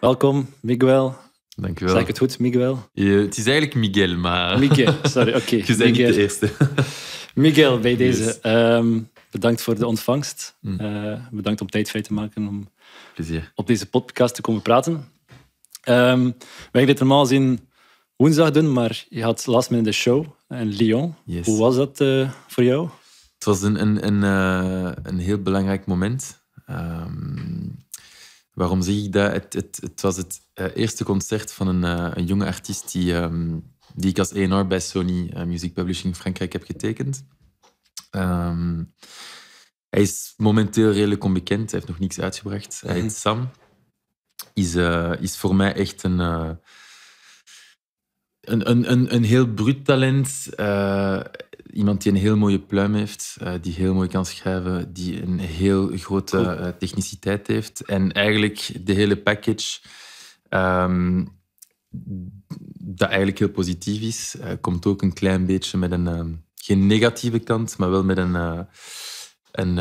Welkom, Miguel. Dankjewel. Zeg ik het goed, Miguel? Je, het is eigenlijk Miguel, maar... Miguel, sorry, oké. Je bent niet de eerste. Miguel, bij deze. Ehm, bedankt voor de ontvangst. Mm. Eh, bedankt om tijd vrij te maken om Plezier. op deze podcast te komen praten. Um, wij gaan dit normaal zien woensdag doen, maar je had last minute de show in Lyon. Yes. Hoe was dat eh, voor jou? Het was een, een, een, eh, een heel belangrijk moment. Ehm, Waarom zeg ik dat? Het, het, het was het eh, eerste concert van een, eh, een jonge artiest die, ehm, die ik als ENR bij Sony eh, Music Publishing Frankrijk heb getekend. Ehm, hij is momenteel redelijk onbekend. Hij heeft nog niets uitgebracht. Hij heet mhm. Sam. Is, is voor mij echt een, een, een, een, heel bruut talent iemand die een heel mooie pluim heeft, eh, die heel mooi kan schrijven, die een heel grote eh, techniciteit heeft. En eigenlijk de hele package, ehm, dat eigenlijk heel positief is, eh, komt ook een klein beetje met een, ehm, geen negatieve kant, maar wel met een, een,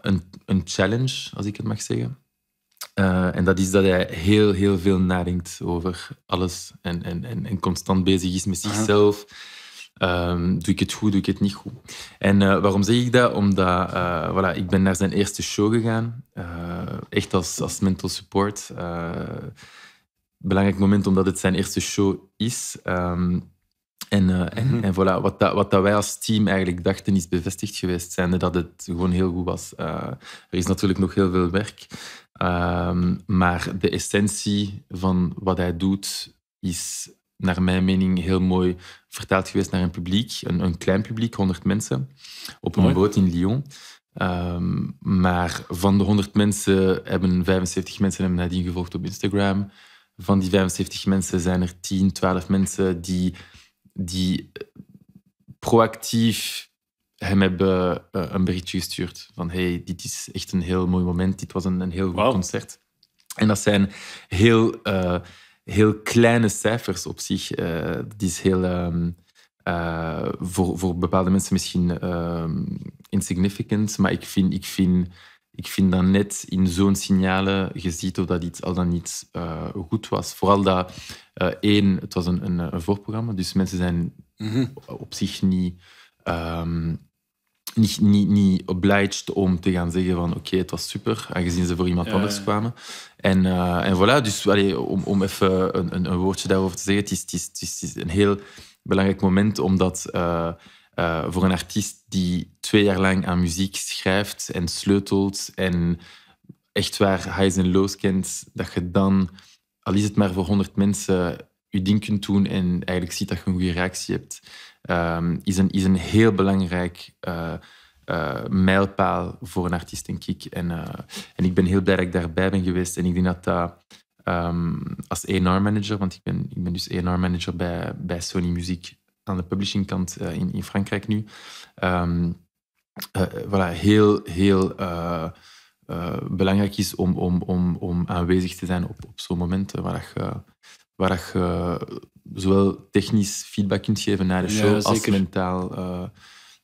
een, een, challenge, als ik het mag zeggen. en dat is dat hij heel, heel veel nadenkt over alles en, en, en, en constant bezig is met zichzelf. Ehm, doe ik het goed, doe ik het niet goed? En eh, waarom zeg ik dat? Omdat uh, voilà, ik ben naar zijn eerste show gegaan. Eh, echt als, als mental support. belangrijk moment omdat het zijn eerste show is. Ehm, en, mhm. en, voilà, wat, wat dat wij als team eigenlijk dachten is bevestigd geweest, zijnde dat het gewoon heel goed was. er is natuurlijk nog heel veel werk. Ehm, maar de essentie van wat hij doet is naar mijn mening, heel mooi vertaald geweest naar een publiek, een, een klein publiek, 100 mensen, op een boot in Lyon. Ehm, maar van de 100 mensen hebben 75 mensen hem nadien gevolgd op Instagram. Van die 75 mensen zijn er 10, 12 mensen die, die eh, proactief hem hebben eh, een berichtje gestuurd. Van hey, dit is echt een heel mooi moment, dit was een, een heel goed concert. En dat zijn heel... Eh, heel kleine cijfers op zich. Uh, eh, dat is heel ehm, eh, voor, voor bepaalde mensen misschien ehm, insignificant, maar ik vind, ik vind, ik vind dat net in zo'n signalen gezien dat iets al dan niet eh, goed was. Vooral dat één, het was een, een, een, voorprogramma, dus mensen zijn mhm. op zich niet. Ehm, niet, niet, obliged om te gaan zeggen van oké, het was super, aangezien ze voor iemand anders kwamen. En, uh, en voilà, dus om, om even een, een, woordje daarover te zeggen, het is, het is, het is, een heel belangrijk moment, omdat eh, eh, voor een artiest die twee jaar lang aan muziek schrijft en sleutelt en echt waar highs en lows kent, dat je dan, al is het maar voor honderd mensen, je ding kunt doen en eigenlijk ziet dat je een goede reactie hebt. Ehm, is, een, is een heel belangrijk eh, eh, mijlpaal voor een artiest, denk ik. En, uh, en ik ben heel blij dat ik daarbij ben geweest. En ik denk dat dat ehm, als A&R-manager, want ik ben, ik ben dus A&R-manager bij, bij Sony Music aan de publishingkant in, in Frankrijk nu. Um, voilà, heel, heel... belangrijk is om, om, om, om aanwezig te zijn op, op zo'n momenten waar je waar je eh, zowel technisch feedback kunt geven naar de show als mentaal, eh,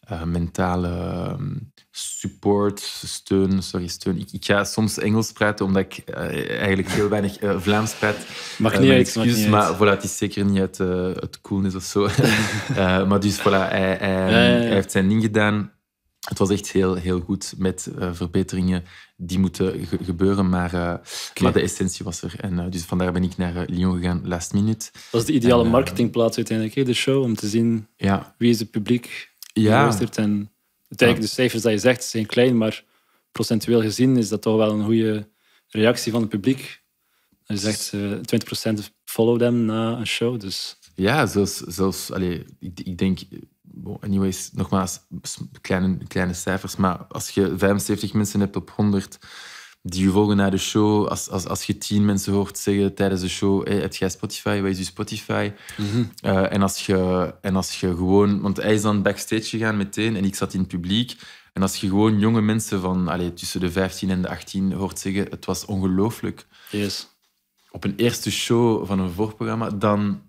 eh, mentale ehm, support, steun. Sorry, steun. Ik, ga soms Engels praten omdat ik eigenlijk heel weinig Vlaams praat. Mag niet, uit, maar uit. voilà, het is zeker niet uit het coolness of zo. maar dus voilà, hij heeft zijn ding gedaan het was echt heel, heel goed met eh, verbeteringen die moeten gebeuren. Maar, eh, maar de essentie was er. En, eh, dus vandaar ben ik naar Lyon gegaan, last minute. Dat was de ideale marketingplaats uiteindelijk, de show, om te zien ja. wie is het publiek ja. luistert. En uiteindelijk, ja. de cijfers die je zegt zijn klein, maar procentueel gezien is dat toch wel een goede reactie van het publiek. Je zegt 20% follow them na een show, dus... Ja, zelfs, zelfs allez, ik denk anyways, nogmaals, kleine, kleine cijfers. Maar als je 75 mensen hebt op 100 die je volgen naar de show, als, als, als je 10 mensen hoort zeggen tijdens de show: het Heb jij Spotify? Wat is je Spotify? Mhm. Eh, en, als je, en als je gewoon. Want hij is dan backstage gegaan meteen en ik zat in het publiek. En als je gewoon jonge mensen van allez, tussen de 15 en de 18 hoort zeggen: Het was ongelooflijk. Yes. Op een eerste show van een voorprogramma, dan,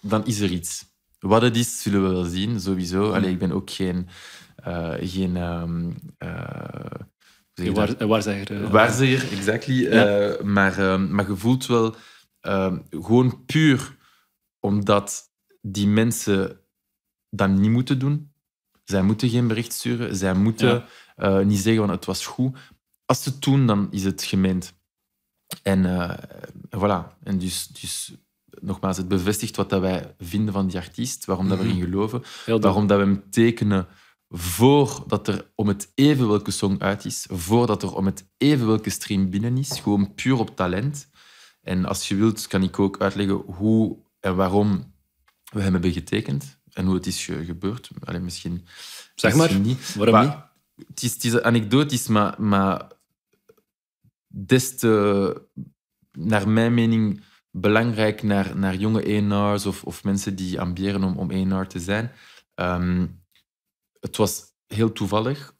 dan is er iets. Wat het is, zullen we wel zien, sowieso. Allee, ik ben ook geen... Uh, geen um, uh, waar, waarzegger. Eh. Waarzegger, exactly. maar, ehm, maar je voelt wel ehm, gewoon puur omdat die mensen dat niet moeten doen. Zij moeten geen bericht sturen. Zij moeten niet zeggen van het was goed. Als ze het doen, dan is het gemeend. En uh, voilà. En dus, dus nogmaals, het bevestigt wat dat wij vinden van die artiest, waarom dat we erin mhm. geloven, waarom dat we hem tekenen voordat er om het even welke song uit is, voordat er om het even welke stream binnen is, gewoon puur op talent. En als je wilt, kan ik ook uitleggen hoe en waarom we hem hebben getekend en hoe het is gebeurd. Alleen misschien, zeg maar, niet. waarom niet? Het is, anekdotisch, maar, maar des te, naar mijn mening, belangrijk naar, naar jonge eenaars of, of mensen die ambiëren om, om eenaar te zijn. Ehm, het was heel toevallig,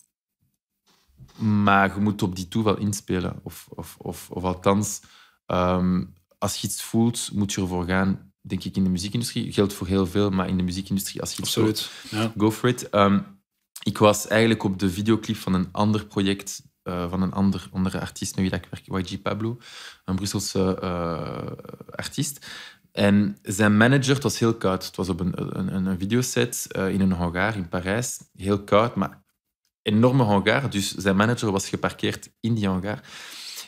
maar je moet op die toeval inspelen. Of, of, of, of althans, ehm, als je iets voelt, moet je ervoor gaan. Denk ik in de muziekindustrie. Geldt voor heel veel, maar in de muziekindustrie, als je iets voelt, ja. go for it. Ehm, ik was eigenlijk op de videoclip van een ander project eh, van een ander, andere artiest nu wie ik werk, YG Pablo, een Brusselse eh, artiest. En zijn manager, het was heel koud. Het was op een, een, een videoset eh, in een hangar in Parijs. Heel koud, maar enorme hangar. Dus zijn manager was geparkeerd in die hangar.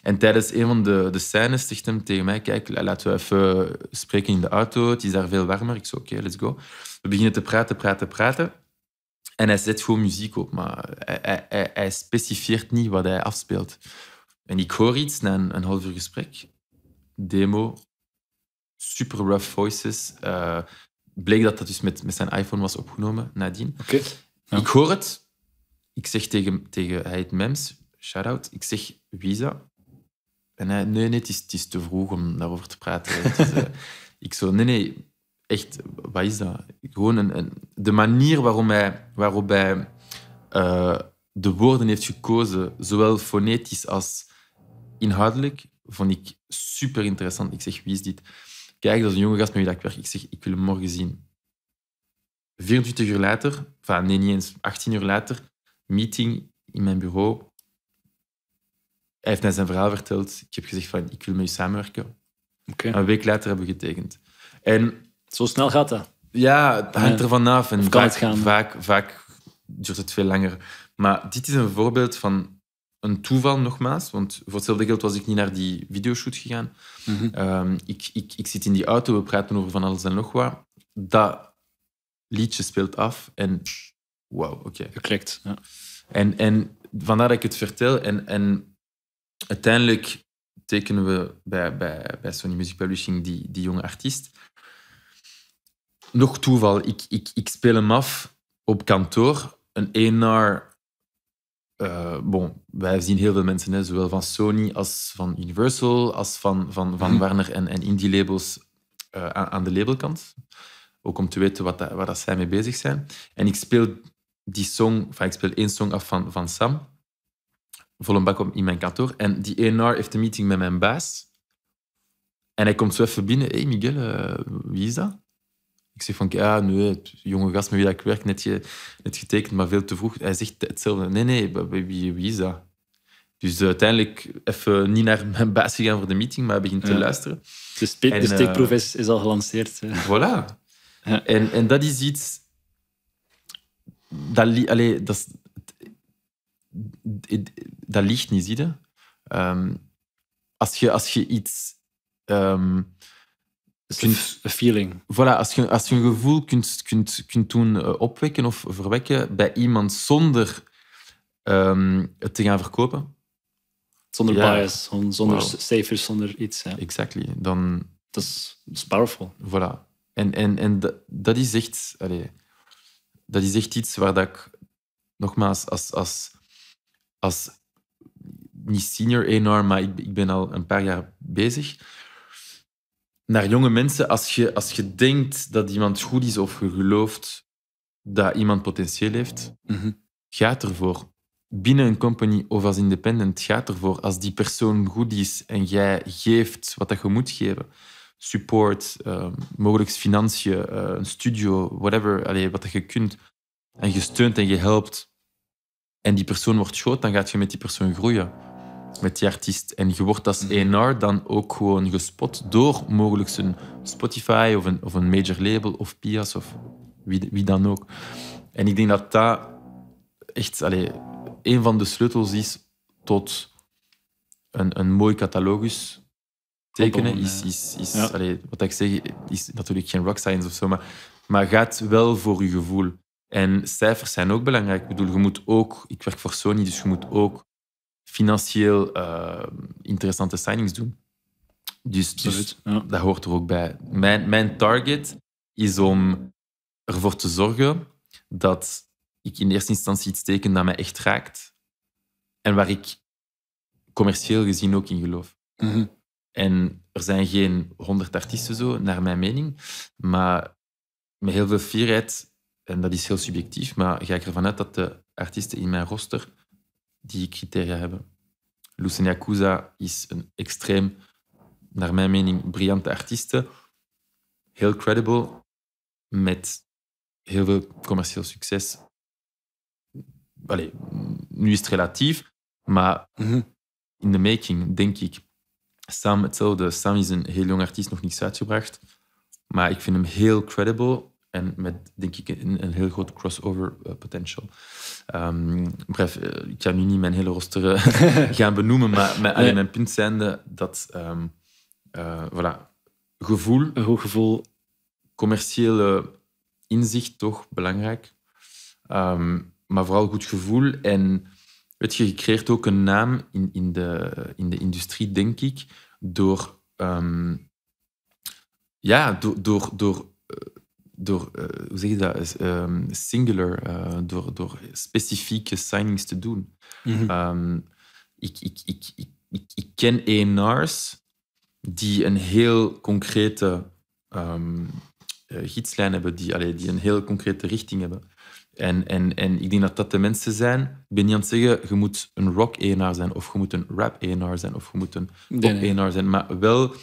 En tijdens een van de, de scènes zegt hij tegen mij: Kijk, laten we even spreken in de auto. Het is daar veel warmer. Ik zei: Oké, let's go. We beginnen te praten, praten, praten. En hij zet gewoon muziek op, maar hij, hij, specifieert niet wat hij afspeelt. En ik hoor iets na een, een half uur gesprek. Demo, super rough voices. Uh, bleek dat dat dus met, met zijn iPhone was opgenomen nadien. Oké. Ik hoor het. Ik zeg tegen, tegen hij heet Mems, shout-out. Ik zeg, Visa. En hij, nee, nee, het is, te vroeg om daarover te praten. Eh, ik zo, nee, nee, echt, wat is dat? Gewoon de manier hij, waarop hij eh, de woorden heeft gekozen, zowel fonetisch als inhoudelijk, vond ik super interessant. Ik zeg, wie is dit? Kijk, dat is een jonge gast met wie ik werk. Ik zeg, ik wil hem morgen zien. 24 uur later, enfin nee, niet eens, 18 uur later, meeting in mijn bureau. Hij heeft mij zijn verhaal verteld. Ik heb gezegd van, ik wil met u samenwerken. Een week later hebben we getekend. En zo snel gaat dat. Ja, het hangt er vanaf. En kan vaak, Vaak, duurt het veel langer. Maar dit is een voorbeeld van een toeval, nogmaals. Want voor hetzelfde geld was ik niet naar die videoshoot gegaan. Mhm. Ehm, ik, ik, ik zit in die auto, we praten over van alles en nog wat. Dat liedje speelt af en wauw, oké. Okay. ja. En, en vandaar dat ik het vertel. En, en uiteindelijk tekenen we bij, bij, bij Sony Music Publishing die, die jonge artiest nog toeval. Ik, ik, ik speel hem af op kantoor. Een eenaar, eh, bon, wij zien heel veel mensen, hè, zowel van Sony als van Universal, als van, van, van mhm. Warner en, en indie-labels eh, aan, aan, de labelkant. Ook om te weten wat dat, waar dat zij mee bezig zijn. En ik speel die song, enfin, ik speel één song af van, van Sam, vol een bak op, in mijn kantoor. En die A&R heeft een meeting met mijn baas. En hij komt zo even binnen. Hé, hey Miguel, eh, wie is dat? Ik zeg van, ja, nu het jonge gast met wie ik werk, net, net getekend, maar veel te vroeg. Hij zegt hetzelfde. Nee, nee, wie, wie is dat? Dus eh, uiteindelijk even niet naar mijn baas gegaan voor de meeting, maar begin te luisteren. de, en, de eh, steekproef is, is, al gelanceerd. Voilà. En, en dat is iets... Dat, allee, dat, dat ligt niet, zie ehm, als, je als je iets... Ehm, een feeling. Voilà, als je, als je een gevoel kunt, kunt, kunt doen eh, opwekken of verwekken bij iemand zonder ehm, het te gaan verkopen. Zonder ja. bias, zonder wow. cijfers, zonder iets. Ja. Exactly. Dan, dat, is, powerful. Voilà. En, en, en dat, dat is echt, allez, dat is echt iets waar dat ik, nogmaals, als, als, als niet senior enorm, maar ik ben al een paar jaar bezig naar jonge mensen, als je, als je denkt dat iemand goed is of je gelooft dat iemand potentieel heeft, mhm. gaat -hmm. ervoor. Binnen een company of als independent, gaat ervoor. Als die persoon goed is en jij geeft wat dat je moet geven, support, uh, mogelijk financiën, eh, een studio, whatever, wat dat je kunt, en je steunt en je helpt, en die persoon wordt groot, dan gaat je met die persoon groeien met die artiest. En je wordt als mhm. A&R dan ook gewoon gespot door mogelijk een Spotify of een, of een major label of Pias of wie, wie dan ook. En ik denk dat dat echt allez, een van de sleutels is tot een, een mooi catalogus tekenen. is, is, is, allez, wat ik zeg, is natuurlijk geen rock science of zo, maar, maar gaat wel voor je gevoel. En cijfers zijn ook belangrijk. Ik bedoel, je moet ook, ik werk voor Sony, dus je moet ook financieel eh, interessante signings doen. Dus, dus dat hoort er ook bij. Mijn, mijn target is om ervoor te zorgen dat ik in eerste instantie iets teken dat mij echt raakt. En waar ik commercieel gezien ook in geloof. Mhm. En er zijn geen honderd artiesten zo, naar mijn mening. Maar met heel veel fierheid, en dat is heel subjectief, maar ga ik ervan uit dat de artiesten in mijn roster die criteria hebben. Lucien Yakuza is een extreem, naar mijn mening, briljante artieste. Heel credible, met heel veel commercieel succes. Allee, nu is het relatief, maar mhm. in de making, denk ik. Sam, hetzelfde. Sam is een heel jong artiest, nog niets uitgebracht. Maar ik vind hem heel credible. En met, denk ik, een, een heel groot crossover eh, potential. Ehm, bref, eh, ik ga nu niet mijn hele roster eh, gaan benoemen, maar mijn, mijn punt zijnde dat, um, voilà, gevoel. Een hoog gevoel. Commerciële inzicht, toch, belangrijk. Ehm, maar vooral goed gevoel. En weet je, creëert ook een naam in, in, de, in de industrie, denk ik, door... ja, door, door door, eh, hoe zeg je dat, ehm, singular, eh, door, door specifieke signings te doen. Mhm. Ehm, ik, ik, ik, ik, ik, ken ENR's die een heel concrete um, gidslijn hebben, die, allee, die een heel concrete richting hebben. En, en, en ik denk dat dat de mensen zijn. Ik ben niet aan het zeggen, je moet een rock ENR zijn, of je moet een rap ENR zijn, of je moet een pop ENR zijn, maar wel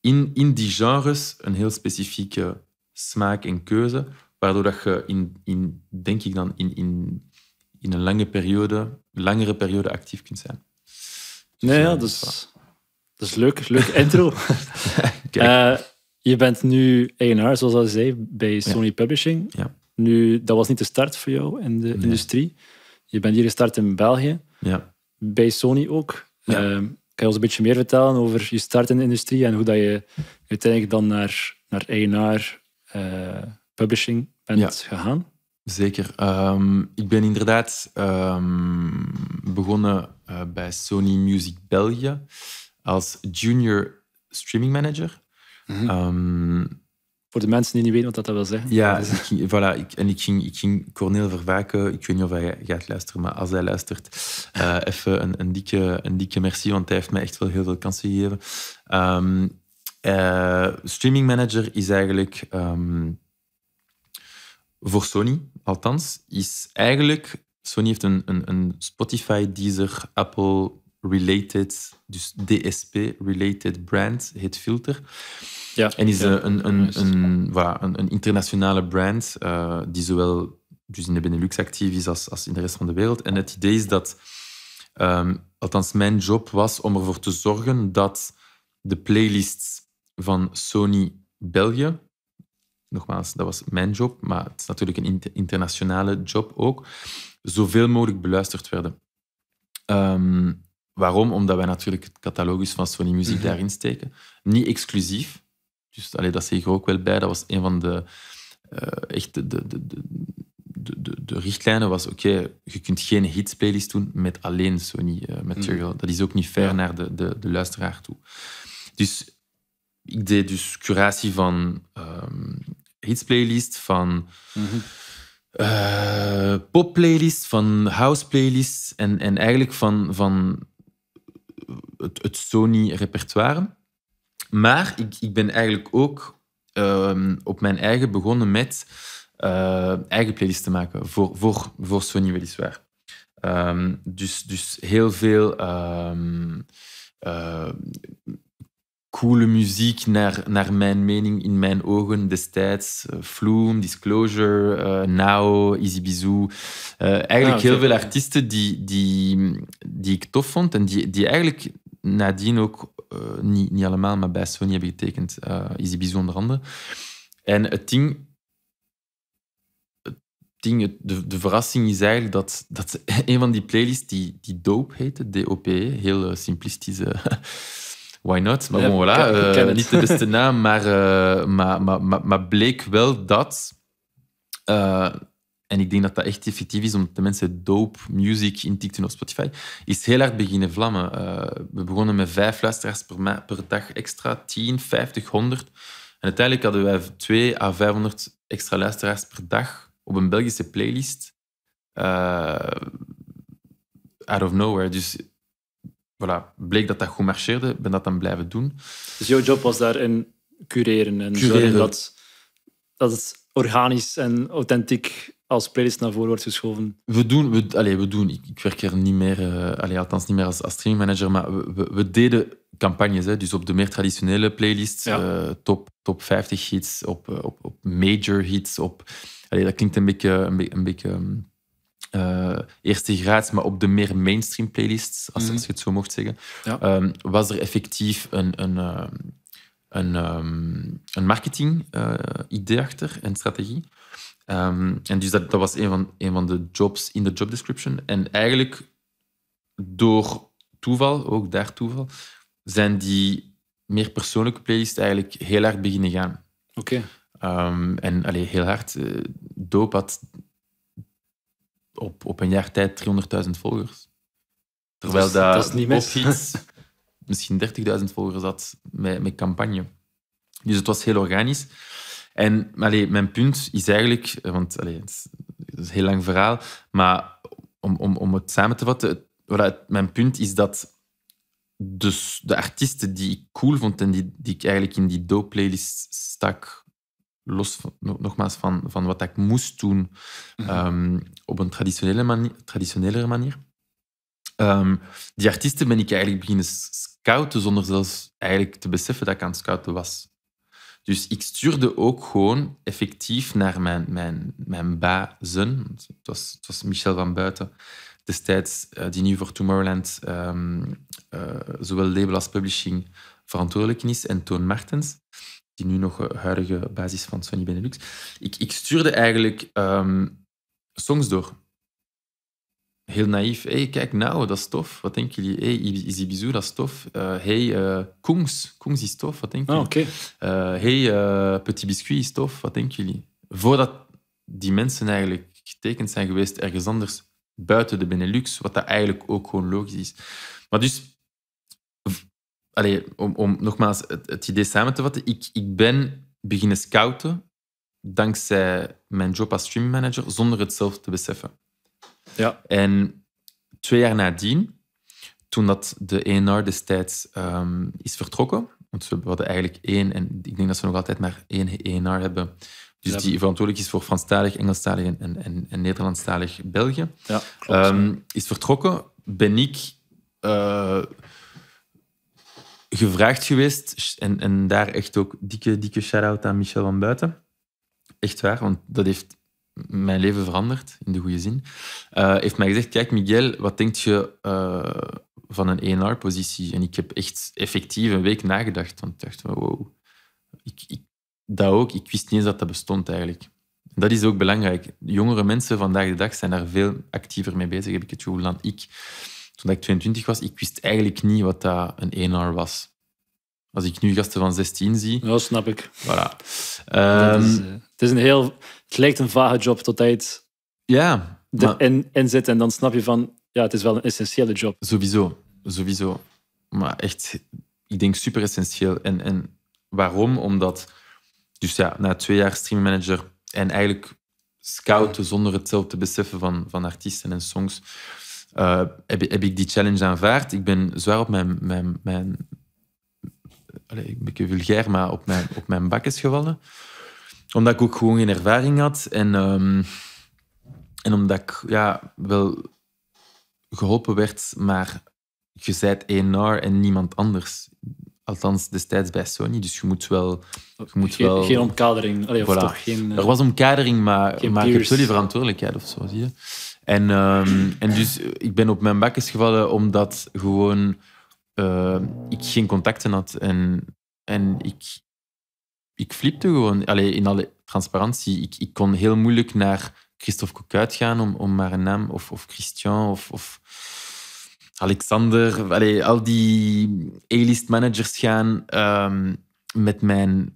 in, in die genres een heel specifieke smaak en keuze, waardoor dat je in, in denk ik dan, in, in, in een lange periode, langere periode actief kunt zijn. nee, dus, ja, eh, dat is leuk. Leuk intro. Eh, je bent nu A&R, zoals al zei, bij Sony Publishing. Ja. Nu, dat was niet de start voor jou in de industrie. Je bent hier gestart in België. Ja. Bij Sony ook. Eh, kan je ons een beetje meer vertellen over je start in de industrie en hoe dat je uiteindelijk dan naar, naar A&R eh, publishing bent ja. gegaan? Zeker. Ehm, ik ben inderdaad ehm, begonnen eh, bij Sony Music België als junior streaming manager. Mhm. Ehm, Voor de mensen die niet weten wat dat wil zeggen. Ja, dus voilà, ik, en ik ging, ik ging Corneel Vervaken, ik weet niet of hij gaat luisteren, maar als hij luistert, eh, even een, een, dikke, een dikke merci, want hij heeft mij echt wel heel veel kansen gegeven. Uh, streaming Manager is eigenlijk um, voor Sony, althans, is eigenlijk. Sony heeft een, een, een Spotify, Deezer, Apple related, dus DSP-related brand, heet Filter. Ja, en is eh, een, een, een, een, een, internationale brand eh, die zowel dus in de Benelux actief is als, als in de rest van de wereld. En het idee is dat, ehm, althans mijn job was om ervoor te zorgen dat de playlists van Sony België. Nogmaals, dat was mijn job, maar het is natuurlijk een internationale job ook. Zoveel mogelijk beluisterd werden. Ehm, waarom? Omdat wij natuurlijk het catalogus van Sony Muziek mhm. daarin steken. Niet exclusief. Dus allee, dat zie ik er ook wel bij. Dat was een van de, eh, echt de, de, de, de, richtlijnen was, oké, je kunt geen hits doen met alleen Sony uh, material. Mhm. Dat is ook niet fair naar de, de, de luisteraar toe. Dus ik deed dus curatie van um, hitsplaylist, van mm popplaylist, van houseplaylist en, en eigenlijk van, van het, het Sony-repertoire. Maar ik, ik ben eigenlijk ook ehm, op mijn eigen begonnen met eh, eigen playlists te maken voor, voor, voor Sony weliswaar. Ehm, dus, dus heel veel eh, coole muziek naar, naar mijn mening, in mijn ogen destijds. Uh, Disclosure, uh, Now, Easy Bizou. Eh, eigenlijk ah, heel veel artiesten die, die, die ik tof vond en die, die eigenlijk nadien ook, niet, niet allemaal, maar bij Sony hebben getekend. Easy Bizou onder andere. En het ding, ding, de, de, verrassing is eigenlijk dat, dat een van die playlists die, die Dope heette, d heel simplistische Why not? Maar bon, voilà. Uh, niet de beste naam, eh, maar, maar, maar, maar, bleek wel dat. Eh, en ik denk dat dat echt effectief is, omdat de mensen dope music TikTok op Spotify. Is heel hard beginnen vlammen. we begonnen met vijf luisteraars per, per dag extra, 10, 50, 100. En uiteindelijk hadden wij 2 à 500 extra luisteraars per dag op een Belgische playlist. out of nowhere. Dus voilà, bleek dat dat goed marcheerde, ben dat dan blijven doen. Dus jouw job was daarin cureren en zorgen dat, dat het organisch en authentiek als playlist naar voren wordt geschoven? We doen, we, allez, we doen ik, ik werk hier niet meer, uh, althans niet meer als, als manager, maar we, deden campagnes. Hè, dus op de meer traditionele playlists, eh, top, top 50 hits, op, eh, op, op major hits, op... Allez, dat klinkt een beetje... Een beetje, een beetje mm, uh, eerste graads, maar op de meer mainstream playlists, als, mm. je het zo mocht zeggen, ehm, was er effectief een, een, ehm, een, ehm, een marketing-idee eh, achter en strategie. en dus dat, dat was een van, een van de jobs in de job description. En eigenlijk door toeval, ook daar toeval, zijn die meer persoonlijke playlists eigenlijk heel hard beginnen gaan. Oké. en allee, heel hard. Uh, Doop had op, op een jaar tijd 300.000 volgers. Terwijl dat, op is misschien 30.000 volgers had met, met campagne. Dus het was heel organisch. En allee, mijn punt is eigenlijk, eh, want allee, het, is, een heel lang verhaal, maar om, om, om het samen te vatten, het, mijn punt is dat dus de artiesten die ik cool vond en die, die ik eigenlijk in die do-playlist stak los nogmaals van, van wat ik moest doen, mhm. ehm, op een traditionele manier, traditionelere manier. Ehm, die artiesten ben ik eigenlijk beginnen scouten zonder zelfs eigenlijk te beseffen dat ik aan het scouten was. Dus ik stuurde ook gewoon effectief naar mijn, mijn, mijn bazen. Het was, het was Michel van Buiten destijds, eh, die nu voor Tomorrowland ehm, eh, zowel label als publishing verantwoordelijk is, en Toon Martens die nu nog eh, huidige basis van Sony Benelux. Ik, ik stuurde eigenlijk ehm, songs door. Heel naïef. hey, kijk nou, dat is tof. Wat denken jullie? hey, Izibizou, dat is tof. Uh, hey, uh, kungs is tof. Wat denken ah, jullie? Oh, hey, Petit Biscuit is tof. Wat denken jullie? Voordat die mensen eigenlijk getekend zijn geweest ergens anders buiten de Benelux, wat dat eigenlijk ook gewoon logisch is. Maar dus allee, om, om nogmaals het, het, idee samen te vatten, ik, ik ben beginnen scouten dankzij mijn job als streammanager zonder het zelf te beseffen. Ja. En twee jaar nadien, toen dat de ENR destijds ehm, is vertrokken, want we hadden eigenlijk één, en ik denk dat we nog altijd maar één ENR hebben, dus die verantwoordelijk is voor Franstalig, Engelstalig en, en, Nederlandstalig België, ja, ehm, is vertrokken, ben ik... Eh, gevraagd geweest. En, en daar echt ook dikke, dikke shout-out aan Michel van Buiten. Echt waar, want dat heeft mijn leven veranderd, in de goede zin. Uh, heeft mij gezegd, kijk Miguel, wat denk je eh, van een ENR-positie? En ik heb echt effectief een week nagedacht. Want ik dacht, wow, ik, ik, dat ook. Ik wist niet eens dat dat bestond eigenlijk. Dat is ook belangrijk. Jongere mensen vandaag de dag zijn daar veel actiever mee bezig, heb ik het gevoel, dan ik toen ik 22 was, ik wist eigenlijk niet wat dat een eenaar was. Als ik nu gasten van 16 zie. Ja, snap ik. Voilà. Ehm, eh, het, is een heel, het lijkt een vage job tot tijd. Ja. maar in, in zit en dan snap je van, ja, het is wel een essentiële job. Sowieso, sowieso. Maar echt, ik denk super essentieel. En, en waarom? Omdat, dus ja, na twee jaar streammanager en eigenlijk scouten zonder het zelf te beseffen van, van artiesten en songs, eh, heb, heb, ik die challenge aanvaard. Ik ben zwaar op mijn... mijn, mijn allez, beetje vulgair, maar op mijn, op mijn bakjes gevallen. Omdat ik ook gewoon geen ervaring had. En, ehm, en omdat ik ja, wel geholpen werd, maar je één ENR en niemand anders. Althans, destijds bij Sony. Dus je moet wel... Je moet geen, wel geen omkadering. of toch geen, er was omkadering, maar, maar je hebt wel die verantwoordelijkheid of zo, zie je. En, um, en dus ik ben op mijn is gevallen omdat gewoon eh, ik geen contacten had. En, en ik, ik flipte gewoon. Allee, in alle transparantie, ik, ik kon heel moeilijk naar Christophe Cocuit gaan om, om maar een naam. Of, of Christian, of... of Alexander, allee, al die A-list managers gaan ehm, met mijn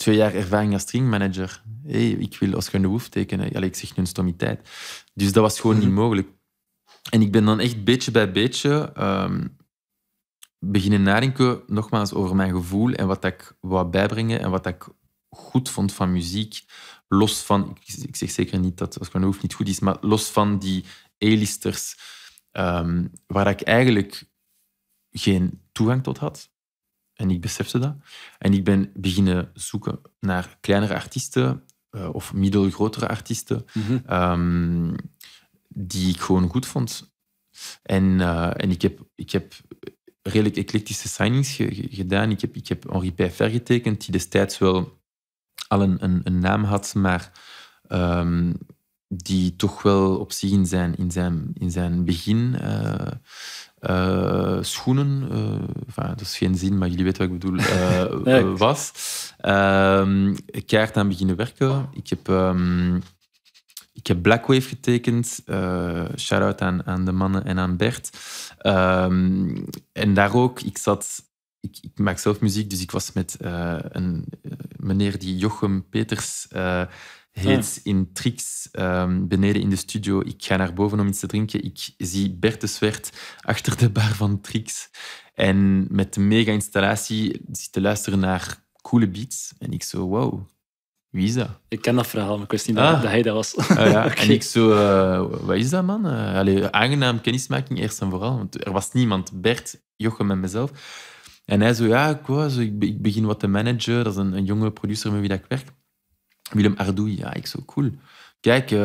twee jaar ervaring als stringmanager. Hey, ik wil Oscar de Woef tekenen. Allee, ik zeg nu een stommiteit. Dus dat was gewoon niet mhm. mogelijk. En ik ben dan echt beetje bij beetje ehm, beginnen nadenken, nogmaals, over mijn gevoel en wat ik wou bijbrengen en wat ik goed vond van muziek. Los van, ik, zeg zeker niet dat Oscar de Woef niet goed is, maar los van die A-listers, ehm, waar ik eigenlijk geen toegang tot had. En ik besefte dat. En ik ben beginnen zoeken naar kleinere artiesten eh, of middelgrotere artiesten mhm. ehm, die ik gewoon goed vond. En, eh, en ik, heb, ik heb redelijk eclectische signings gedaan. Ik heb, ik heb Henri Pijfer getekend, die destijds wel al een, een, naam had, maar ehm, die toch wel op zich in zijn, in zijn, in zijn begin eh, eh, schoenen, dat eh, is geen zin, maar jullie weten wat ik bedoel, eh, was. ik ehm, keihard aan beginnen werken. Ik heb, ehm, ik heb Blackwave getekend. Shout-out aan, aan de mannen en aan Bert. Ehm, en daar ook, ik zat ik, ik, maak zelf muziek, dus ik was met een meneer die Jochem Peters heet ah. in Trix ehm, beneden in de studio. Ik ga naar boven om iets te drinken. Ik zie Bert de Zwert achter de bar van Trix. En met de mega-installatie zit te luisteren naar coole beats. En ik zo, wow, wie is dat? Ik ken dat verhaal, maar ik wist niet dat ah. hij dat was. Ah, ja. En ik zo, eh, wat is dat, man? Uh, aangenaam kennismaking eerst en vooral. Want er was niemand, Bert, Jochem en mezelf. En hij zo, ja, ik, was, ik, begin wat te managen. Dat is een, jonge producer met wie ik werk. Willem Ardoui, ja, ik zo cool. Kijk, eh,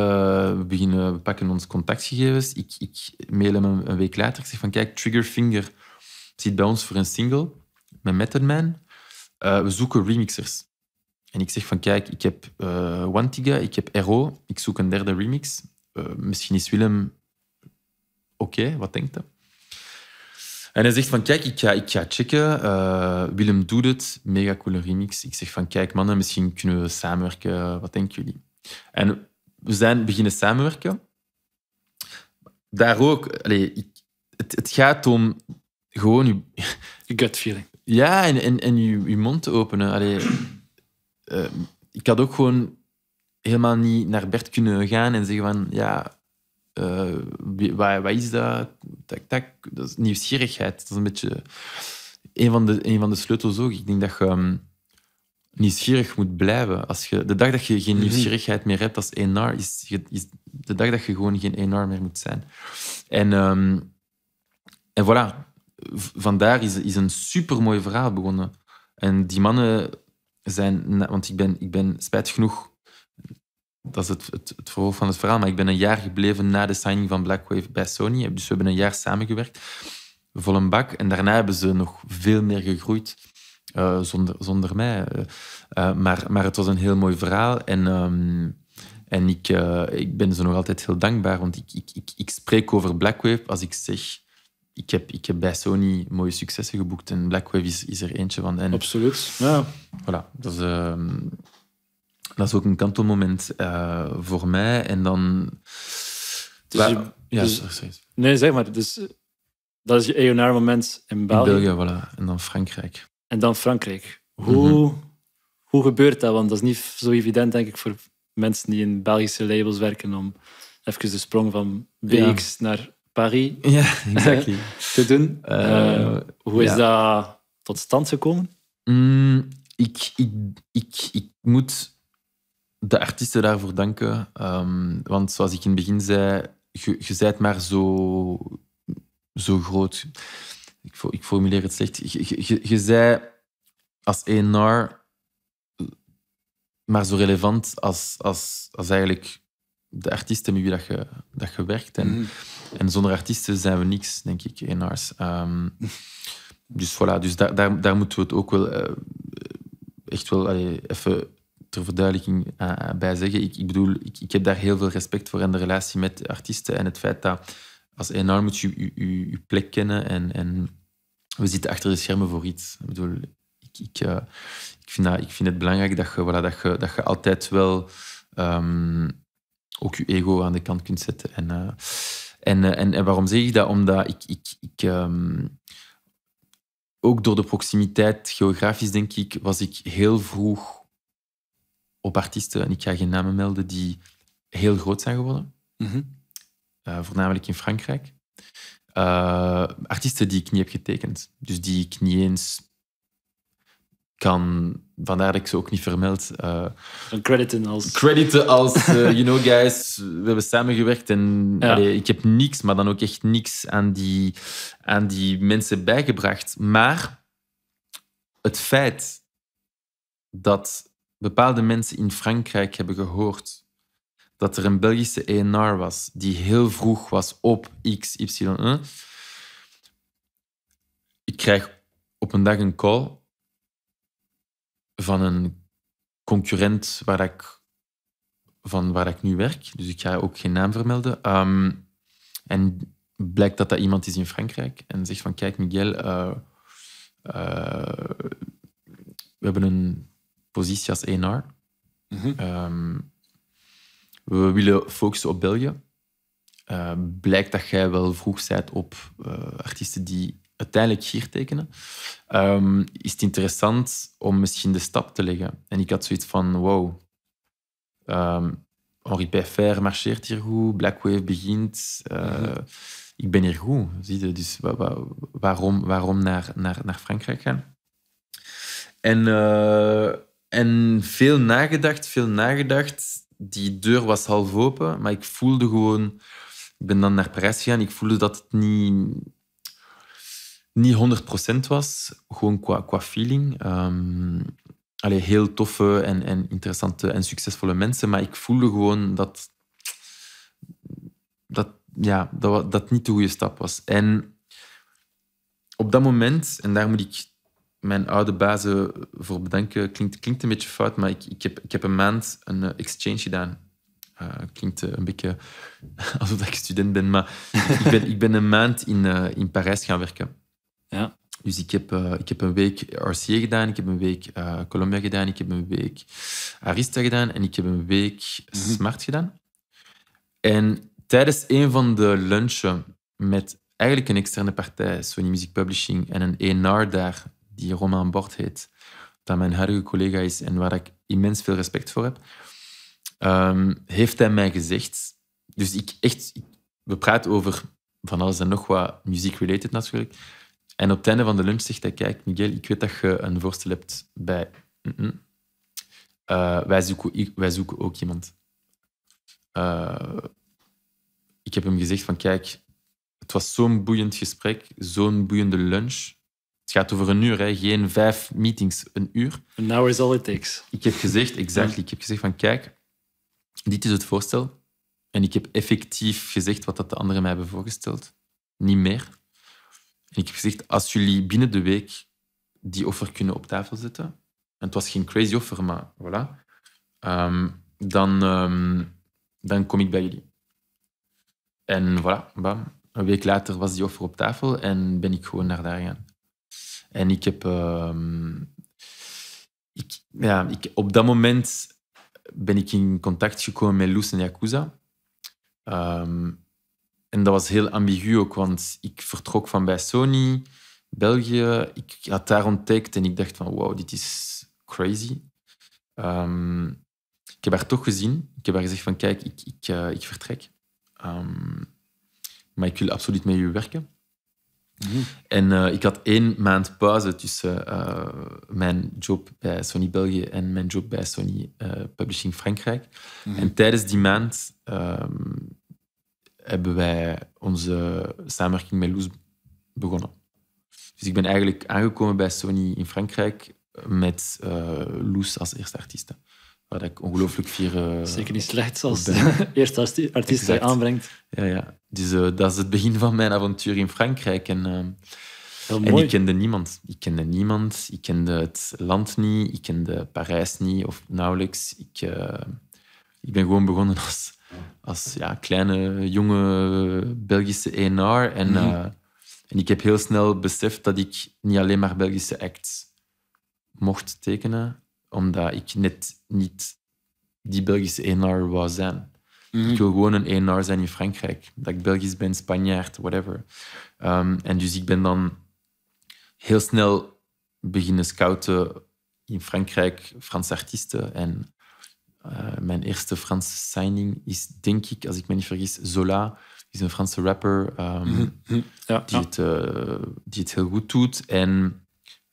we, beginnen, we pakken onze contactgegevens. Ik, ik mail hem een, week later. Ik zeg van, kijk, Triggerfinger zit bij ons voor een single met Method Man. Eh, we zoeken remixers. En ik zeg van, kijk, ik heb uh, eh, Wantiga, ik heb RO, ik zoek een derde remix. misschien is Willem oké, wat denkt hij? En hij zegt van, kijk, ik ga, checken. Eh, Willem doet het. Mega coole remix. Ik zeg van, kijk mannen, misschien kunnen we samenwerken. Wat denken jullie? En we zijn beginnen samenwerken. Daar ook, allez, het, gaat om gewoon je... Je gut feeling. Ja, en, en, en je, je mond te openen. Allee, eh, ik had ook gewoon helemaal niet naar Bert kunnen gaan en zeggen van, ja, uh, wat, is dat? Tak, tak. Dat is nieuwsgierigheid. Dat is een beetje een van de, een van de sleutels ook. Ik denk dat je ehm, nieuwsgierig moet blijven. Als je, de dag dat je geen mhm. nieuwsgierigheid meer hebt als ENR, is, is de dag dat je gewoon geen ENR meer moet zijn. En, ehm, en voilà. Vandaar is, is een mooi verhaal begonnen. En die mannen zijn... Want ik ben, ik ben spijtig genoeg dat is het, het, van het verhaal. Maar ik ben een jaar gebleven na de signing van Blackwave bij Sony. Dus we hebben een jaar samengewerkt, vol een bak. En daarna hebben ze nog veel meer gegroeid eh, zonder, zonder mij. Eh, eh, maar, maar het was een heel mooi verhaal. En, ehm, en ik, ik ben ze nog altijd heel dankbaar. Want ik, ik, ik, ik spreek over Blackwave als ik zeg ik heb, ik heb bij Sony mooie successen geboekt en Blackwave is, is er eentje van. En Absoluut, ja. Voilà, dat is, ehm, dat is ook een kantelmoment eh, voor mij. En dan... Dus ja, dus, nee, zeg maar. Dus, eh, dat is je eonair moment in België. België, voilà. En dan Frankrijk. En dan Frankrijk. Hoe, mhm. hoe gebeurt dat? Want dat is niet zo evident, denk ik, voor mensen die in Belgische labels werken om even de sprong van BX naar Paris ja, te doen. Eh, hoe is dat tot stand gekomen? Mm, ik, ik, ik, ik moet de artiesten daarvoor danken. Ehm, want zoals ik in het begin zei, je, zei het maar zo, zo groot. Ik, ik formuleer het slecht. Je, je, zei als ENR maar zo relevant als, als, als eigenlijk de artiesten met wie dat je, dat je werkt. En, mhm. en zonder artiesten zijn we niks, denk ik, ENR's. Ehm, dus voilà, dus daar, daar, daar moeten we het ook wel eh, echt wel even ter verduidelijking uh, bij zeggen. Ik, ik bedoel, ik, heb daar heel veel respect voor in de relatie met artiesten en het feit dat als enorm moet je je, plek kennen en, en we zitten achter de schermen voor iets. Ik bedoel, ik, ik, eh, ik, vind, ik vind het belangrijk dat je, voilà, dat je, dat je altijd wel ehm, ook je ego aan de kant kunt zetten. En, eh, en, en, en, waarom zeg ik dat? Omdat ik, ik, ik ehm, ook door de proximiteit geografisch, denk ik, was ik heel vroeg op artiesten, en ik ga geen namen melden, die heel groot zijn geworden. Mhm. Eh, voornamelijk in Frankrijk. Eh, artiesten die ik niet heb getekend. Dus die ik niet eens kan... Vandaar dat ik ze ook niet vermeld. Uh, crediten als... Crediten als, you know guys, we hebben samengewerkt en ik heb niks, maar dan ook echt niks aan die, aan die mensen bijgebracht. Maar het feit dat bepaalde mensen in Frankrijk hebben gehoord dat er een Belgische ENR was die heel vroeg was op XY. E. Ik krijg op een dag een call van een concurrent waar ik, van waar ik nu werk. Dus ik ga ook geen naam vermelden. Ehm, en blijkt dat dat iemand is in Frankrijk en zegt van kijk Miguel, eh, eh, we hebben een positie als ENR. Mhm. Ehm, we willen focussen op België. Eh, blijkt dat jij wel vroeg zijt op eh, artiesten die uiteindelijk hier tekenen, ehm, is het interessant om misschien de stap te leggen. En ik had zoiets van, wow, ehm, Henri Pfeffer marcheert hier goed, Wave begint, eh, mhm. ik ben hier goed. Zie je? Dus waarom, waarom naar, naar, naar Frankrijk gaan? En en veel nagedacht, veel nagedacht. Die deur was half open, maar ik voelde gewoon... Ik ben dan naar Parijs gegaan. Ik voelde dat het niet, niet 100% was, gewoon qua, qua feeling. Ehm, Alleen heel toffe en, en interessante en succesvolle mensen, maar ik voelde gewoon dat dat, ja, dat, dat niet de goede stap was. En op dat moment, en daar moet ik mijn oude bazen eh, voor bedanken klinkt, klinkt een beetje fout, maar ik, ik, heb, ik heb een maand een eh, exchange gedaan. Eh, klinkt een beetje alsof ik student ben, maar ik, ben, een maand in, in Parijs gaan werken. Ja. Dus ik heb, ik heb een week RCA gedaan, ik heb een week Colombia gedaan, ik heb een week Arista gedaan en ik heb een week mhm. Smart gedaan. En tijdens een van de lunchen met eigenlijk een externe partij, Sony Music Publishing, en een ENR daar, die Romain bord heet, dat mijn huidige collega is en waar ik immens veel respect voor heb, ehm, heeft hij mij gezegd. Dus ik echt, we praten over van alles en nog wat muziek-related natuurlijk. En op het einde van de lunch zegt hij: Kijk, Miguel, ik weet dat je een voorstel hebt bij. Mm, mm. Eh, wij, zoeken, wij zoeken ook iemand. Eh, ik heb hem gezegd van kijk, het was zo'n boeiend gesprek, zo'n boeiende lunch. Het gaat over een uur, hè. geen vijf meetings, een uur. And now is all it takes. Ik heb gezegd, exact, ik heb gezegd van kijk, dit is het voorstel. En ik heb effectief gezegd wat dat de anderen mij hebben voorgesteld. Niet meer. En ik heb gezegd, als jullie binnen de week die offer kunnen op tafel zetten, en het was geen crazy offer, maar voilà, ehm, dan, ehm, dan kom ik bij jullie. En voilà, bam. Een week later was die offer op tafel en ben ik gewoon naar daar gaan. En ik heb... Ehm, ja, ik, op dat moment ben ik in contact gekomen met Loes en Yakuza. Ehm, en dat was heel ambigu ook, want ik vertrok van bij Sony, België. Ik had daar ontdekt en ik dacht van, wow, dit is crazy. Ehm, ik heb haar toch gezien. Ik heb haar gezegd van, kijk, ik, ik, eh, ik vertrek. maar ik wil absoluut met jullie werken. En eh, ik had één maand pauze tussen eh, mijn job bij Sony België en mijn job bij Sony eh, Publishing Frankrijk. Mhm. En tijdens die maand ehm, hebben wij onze samenwerking met Loes begonnen. Dus ik ben eigenlijk aangekomen bij Sony in Frankrijk met Loes als eerste artiest waar ik ongelooflijk vier. Eh, Zeker niet slecht als eerste artiest aanbrengt. Ja, ja. Dus eh, dat is het begin van mijn avontuur in Frankrijk. En, uh, en ik kende niemand. Ik kende niemand. Ik kende het land niet. Ik kende Parijs niet of nauwelijks. Ik, eh, ik ben gewoon begonnen als, als ja, kleine, jonge Belgische ENR. En, mhm. en ik heb heel snel beseft dat ik niet alleen maar Belgische acts mocht tekenen, omdat ik net niet die Belgische eenaar wou zijn. Mhm. Ik wil gewoon een eenaar zijn in Frankrijk. Dat ik Belgisch ben, Spanjaard, whatever. Ehm, en dus ik ben dan heel snel beginnen scouten in Frankrijk Franse artiesten. En eh, mijn eerste Franse signing is, denk ik, als ik me niet vergis, Zola. Die is een Franse rapper ehm, mhm, mhm. ja, die, Het, eh, die het heel goed doet. En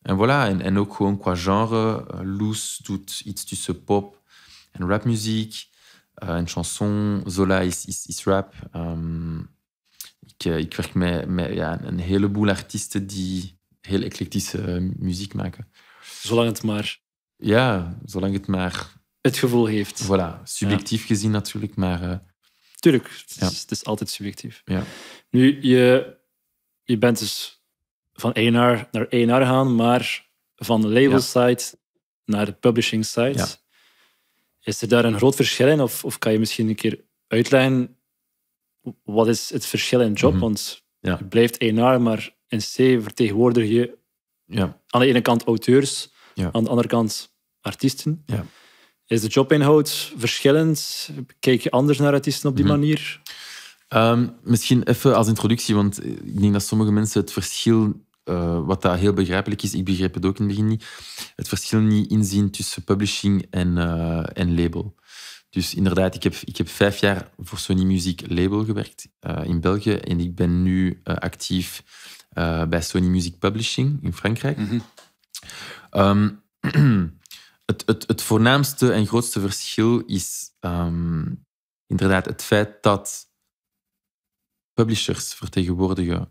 en voilà, en, ook gewoon qua genre. Eh, loose doet iets tussen pop en rapmuziek. een eh, chanson. Zola is, is, rap. Ehm, eh, ik, werk met, met ja, een heleboel artiesten die heel eclectische muziek maken. Zolang het maar. Ja, zolang het maar. Het gevoel heeft. Voilà, subjectief gezien natuurlijk, maar. Tuurlijk, het, is, het is, altijd subjectief. Ja. Nu, je, je bent dus van A&R naar A&R gaan, maar van de label site naar de publishing site. Is er daar een groot verschil in? Of, kan je misschien een keer uitleggen wat is het verschil in job? Mm Want ja. je blijft A&R, maar in C vertegenwoordig je aan de ene kant auteurs, aan de andere kant artiesten. Is de jobinhoud verschillend? Kijk je anders naar artiesten op die mhm. manier? Ehm, misschien even als introductie, want ik denk dat sommige mensen het verschil, eh, wat daar heel begrijpelijk is, ik begreep het ook in het begin niet, het verschil niet inzien tussen publishing en, eh, en label. Dus inderdaad, ik heb, ik heb vijf jaar voor Sony Music Label gewerkt eh, in België en ik ben nu actief bij Sony Music Publishing in Frankrijk. Mhm. Ehm, het, het, het voornaamste en grootste verschil is ehm, inderdaad het feit dat publishers vertegenwoordigen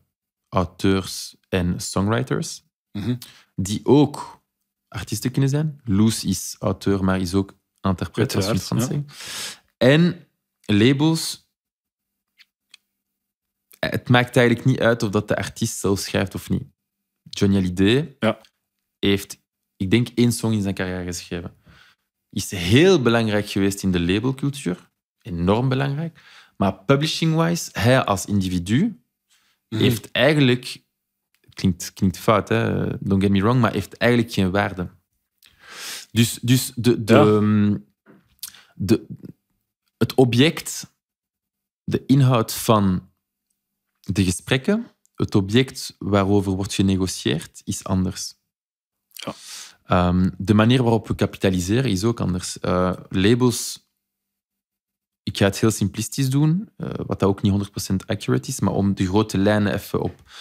auteurs en songwriters, mhm. die ook artiesten kunnen zijn. Loes is auteur, maar is ook interpret, als je het En labels. Het maakt eigenlijk niet uit of dat de artiest zelf schrijft of niet. Johnny Hallyday ja. heeft, ik denk, één song in zijn carrière geschreven. Is heel belangrijk geweest in de labelcultuur. Enorm belangrijk. Maar publishing-wise, hij als individu mhm. heeft eigenlijk, klinkt, klinkt fout, hè? don't get me wrong, maar heeft eigenlijk geen waarde. Dus, dus de, de, ehm, de, het object, de inhoud van de gesprekken, het object waarover wordt genegocieerd, is anders. Ja. Ehm, de manier waarop we kapitaliseren is ook anders. Eh, labels ik ga het heel simplistisch doen, eh, wat dat ook niet 100% accurate is, maar om de grote lijnen even op,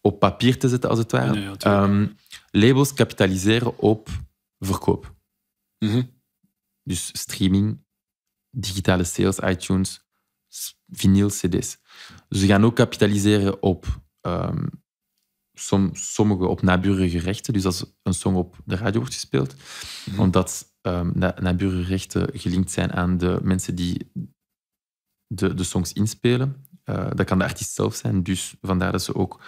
op papier te zetten, als het ware. Ehm, labels kapitaliseren op verkoop. Mhm. Dus streaming, digitale sales, iTunes, vinyl, CD's. Ze gaan ook kapitaliseren op ehm, som, sommige op naburige rechten. Dus als een song op de radio wordt gespeeld, mhm. omdat ehm, naburige rechten gelinkt zijn aan de mensen die de, de songs inspelen. Eh, dat kan de artiest zelf zijn, dus vandaar dat ze ook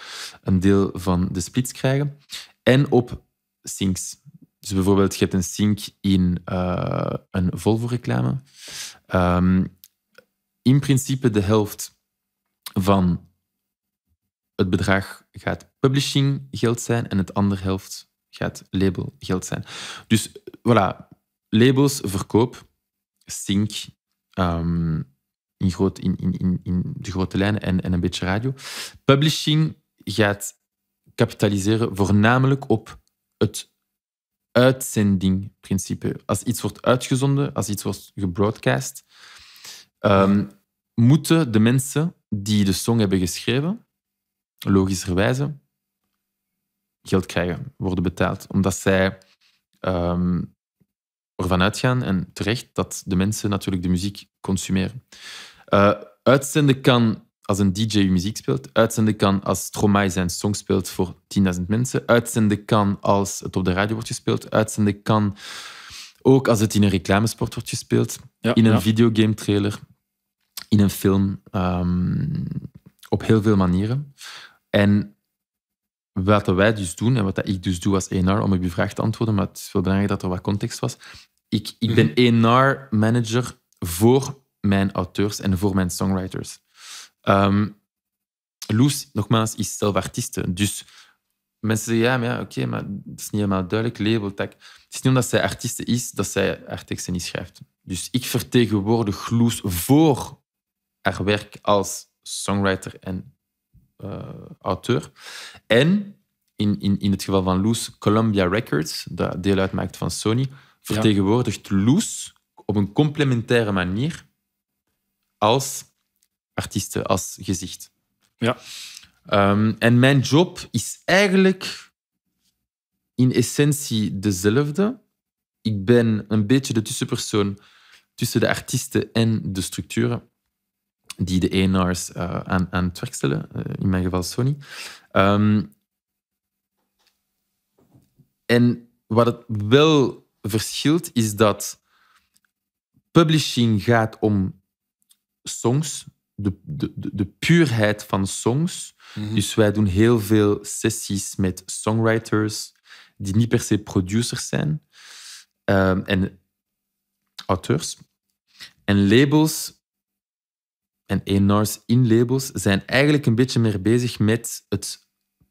een deel van de splits krijgen. En op syncs. Dus bijvoorbeeld, je hebt een sync in eh, een Volvo-reclame. Ehm, in principe de helft van het bedrag gaat publishing geld zijn en het andere helft gaat label geld zijn. Dus voilà, labels, verkoop, sync, ehm, in, in, in, in de grote lijnen en, een beetje radio. Publishing gaat kapitaliseren voornamelijk op het uitzendingprincipe. Als iets wordt uitgezonden, als iets wordt gebroadcast, ehm, moeten de mensen die de song hebben geschreven, logischerwijze, geld krijgen, worden betaald. Omdat zij ehm, ervan uitgaan, en terecht, dat de mensen natuurlijk de muziek consumeren. Uh, uitzenden kan als een DJ muziek speelt. Uitzenden kan als Stromae zijn song speelt voor 10.000 mensen. Uitzenden kan als het op de radio wordt gespeeld. Uitzenden kan ook als het in een reclamesport wordt gespeeld. in een videogame trailer. In een film. Ehm, op heel veel manieren. En wat wij dus doen en wat ik dus doe als ENR, om op je vraag te antwoorden, maar het is wel belangrijk dat er wat context was. Ik, ik ben ENR-manager mhm. voor mijn auteurs en voor mijn songwriters. Um, Loes, nogmaals, is zelf artiesten. Dus mensen zeggen, ja, maar oké, maar dat is niet helemaal duidelijk, label, tak. Het is niet omdat zij artiest is, dat zij haar teksten niet schrijft. Dus ik vertegenwoordig Loes voor haar werk als songwriter en eh, auteur. En in, in, in het geval van Loes, Columbia Records, dat deel uitmaakt van Sony, vertegenwoordigt ja. Loes op een complementaire manier als artiesten, als gezicht. Ja. Ehm, en mijn job is eigenlijk in essentie dezelfde. Ik ben een beetje de tussenpersoon tussen de artiesten en de structuren die de ENR's eh, aan, aan het werk stellen, eh, in mijn geval Sony. Ehm, en wat het wel verschilt, is dat publishing gaat om songs, de, de, de puurheid van songs. Mhm. Dus wij doen heel veel sessies met songwriters die niet per se producers zijn ehm, en auteurs. En labels en enors in labels zijn eigenlijk een beetje meer bezig met het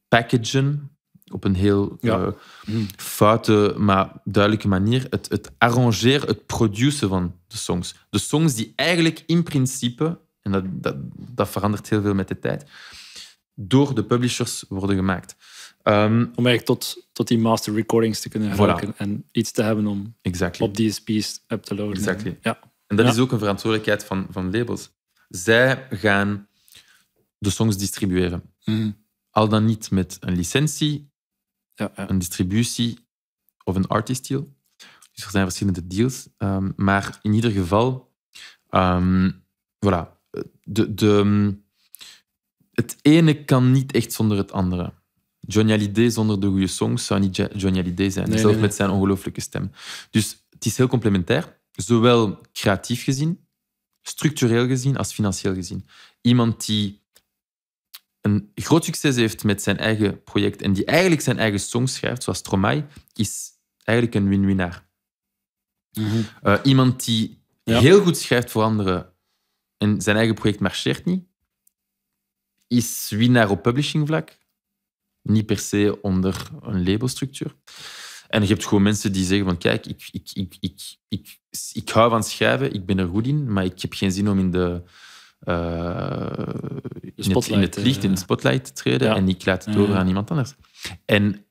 packagen op een heel ja. Eh, foute, maar duidelijke manier. Het, het arrangeren, het produceren van de songs. De songs die eigenlijk in principe, en dat, dat, dat verandert heel veel met de tijd, door de publishers worden gemaakt. Ehm, om eigenlijk tot, tot die master recordings te kunnen gebruiken en iets te hebben om exactly. op DSP's up te loaden. Exactly. Ja. En dat is ook een verantwoordelijkheid van, van labels. Zij gaan de songs distribueren. Mhm. Al dan niet met een licentie, een distributie of een artist deal. Dus er zijn verschillende deals. Ehm, maar in ieder geval, um, voilà. De, de, het ene kan niet echt zonder het andere. Johnny Hallyday zonder de goede songs zou niet Johnny Hallyday zijn. Nee, zelf met zijn ongelooflijke stem. Dus het is heel complementair. Zowel creatief gezien, structureel gezien, als financieel gezien. Iemand die een groot succes heeft met zijn eigen project en die eigenlijk zijn eigen song schrijft, zoals Tromai is eigenlijk een win-winnaar. Mhm. Eh, iemand die heel goed schrijft voor anderen en zijn eigen project marcheert niet, is winnaar op publishing vlak. Niet per se onder een labelstructuur. En je hebt gewoon mensen die zeggen van kijk, ik, ik, ik, ik, ik, ik, ik hou van schrijven, ik ben er goed in, maar ik heb geen zin om in de eh, in het, in, het, licht, eh, in de spotlight treden en niet laat het over mm. aan iemand anders. En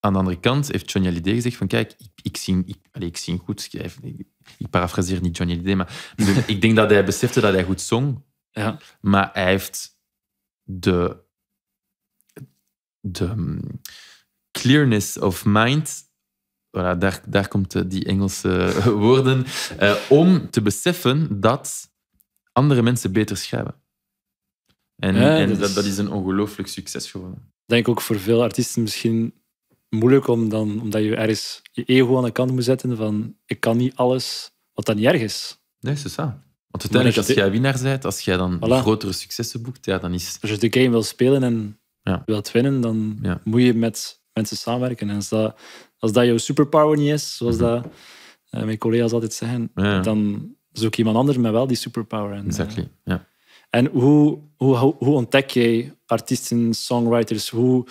aan de andere kant heeft Johnny Hallyday gezegd van kijk, ik, zie, ik, ik goed, Ik, parafraseer niet Johnny Hallyday, maar ik denk dat hij besefte dat hij goed zong. Ja. Maar hij heeft de, de mm, clearness of mind, voilà, daar, daar komt eh, die Engelse woorden, om te beseffen dat andere mensen beter schrijven. En, ja, en dat, is... dat, is... een ongelooflijk succes geworden. Denk ook voor veel artiesten misschien moeilijk om dan, omdat je ergens je ego aan de kant moet zetten van ik kan niet alles, wat dan niet erg is. Nee, is zo. Want uiteindelijk, als, jij winnaar bent, als jij dan grotere successen boekt, ja, dan is... Als je de game wil spelen en ja. wilt winnen, dan moet je met mensen samenwerken. En als dat, als dat jouw superpower niet is, zoals mhm. dat eh, mijn collega's altijd zeggen, dan Zoek iemand anders met wel die superpower. En, exactly, eh, ja. En hoe, hoe, hoe ontdek jij artiesten, songwriters? Hoe,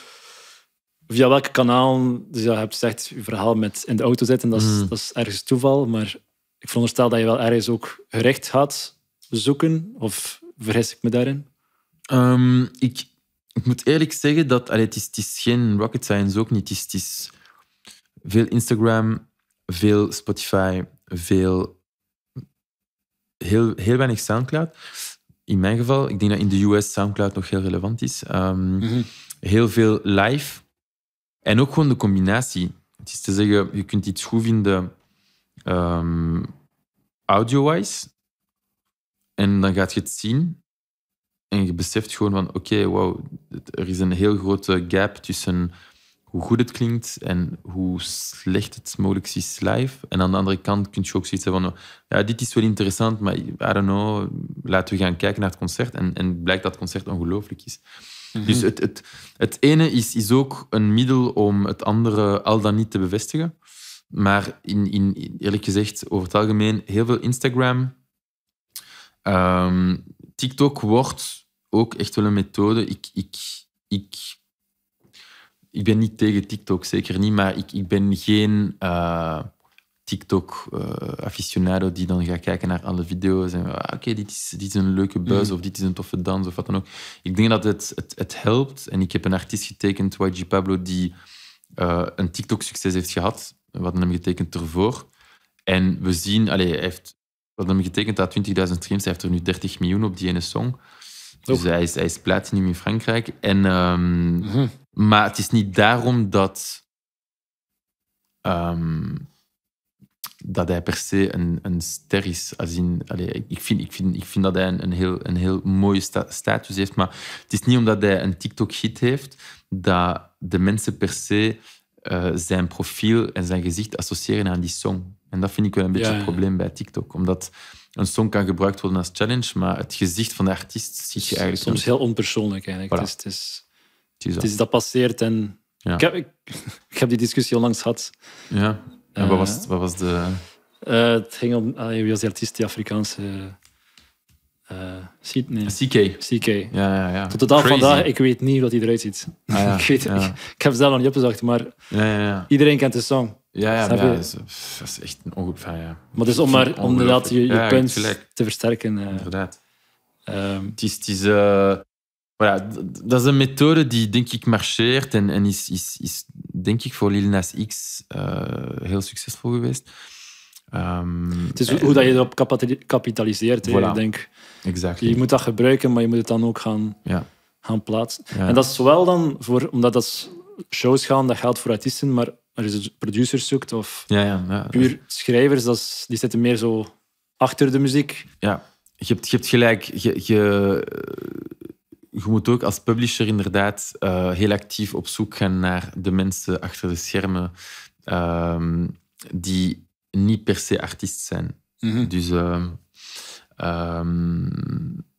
via welke kanaal? Dus je hebt gezegd, je verhaal met in de auto zitten, dat is, mm. dat is ergens toeval. Maar ik veronderstel dat je wel ergens ook gericht gaat zoeken. Of vergis ik me daarin? Ehm, ik, ik, moet eerlijk zeggen dat allee, het, is, het, is, geen rocket science ook niet. het is veel Instagram, veel Spotify, veel heel, heel weinig Soundcloud. In mijn geval, ik denk dat in de US Soundcloud nog heel relevant is. Ehm, mhm. Heel veel live. En ook gewoon de combinatie. Het is te zeggen, je kunt iets goed vinden um, audio-wise. En dan gaat je het zien. En je beseft gewoon van, oké, wow, er is een heel grote gap tussen hoe goed het klinkt en hoe slecht het mogelijk is live. En aan de andere kant kun je ook zoiets hebben van, ja, dit is wel interessant, maar I don't know, laten we gaan kijken naar het concert. En, en blijkt dat het concert ongelooflijk is. Mhm. Dus het, het, het ene is, is ook een middel om het andere al dan niet te bevestigen. Maar in, in, eerlijk gezegd, over het algemeen, heel veel Instagram. Ehm, TikTok wordt ook echt wel een methode. Ik, ik, ik ik ben niet tegen TikTok, zeker niet. Maar ik, ik ben geen eh, TikTok-aficionado eh, die dan gaat kijken naar alle video's. En ah, oké, dit, is, dit is een leuke buis mm. of dit is een toffe dans of wat dan ook. Ik denk dat het, het, het helpt. En ik heb een artiest getekend, YG Pablo, die eh, een TikTok-succes heeft gehad. We hadden hem getekend ervoor. En we zien, allez, hij heeft, we hadden hem getekend dat 20.000 streams. Hij heeft er nu 30 miljoen op die ene song. Dus hij is, hij is in Frankrijk. En ehm, mhm. Maar het is niet daarom dat, ehm, dat hij per se een, een ster is. Als in, allez, ik, vind, ik, vind, ik vind dat hij een, een heel, een heel mooie status heeft. Maar het is niet omdat hij een TikTok-hit heeft dat de mensen per se eh, zijn profiel en zijn gezicht associëren aan die song. En dat vind ik wel een beetje een probleem bij TikTok. Omdat een song kan gebruikt worden als challenge, maar het gezicht van de artiest zie je eigenlijk... Soms heel onpersoonlijk eigenlijk. het is dus dat. is dat passeert en... Ik, heb, ik, heb die discussie onlangs gehad. Ja, en eh, wat, was, wat was de... Uh, het ging om... Uh, wie was die artiest? Die Afrikaanse... Eh, nee. Ah, CK. CK. Ja, ja, ja. Tot de dag vandaag, ik weet niet wat hij eruit ziet. Ah, ik, weet, ja. ik, ik, heb zelf nog niet opgezocht, maar iedereen kent de song. Ja, ja, ja dat, is, echt een ongeveer. Ja. Maar dus om maar om dat je, je punt te versterken. Inderdaad. Um, het is, het is ja, dat is een methode die denk ik marcheert en, en is, is, is denk ik voor Lil Nas X eh, heel succesvol geweest. Ehm, het is eh, hoe dat je erop kapitaliseert. Voilà. He, ik denk. Je moet dat gebruiken, maar je moet het dan ook gaan, ja. gaan plaatsen. En dat is zowel dan voor, omdat dat shows gaan, dat geldt voor artiesten, maar als je dus producers zoekt of ja, puur schrijvers, dat die zitten meer zo achter de muziek. Ja, je hebt, je hebt gelijk. je je moet ook als publisher inderdaad eh, heel actief op zoek gaan naar de mensen achter de schermen ehm, die niet per se artiest zijn. Mhm. Dus ehm, ehm,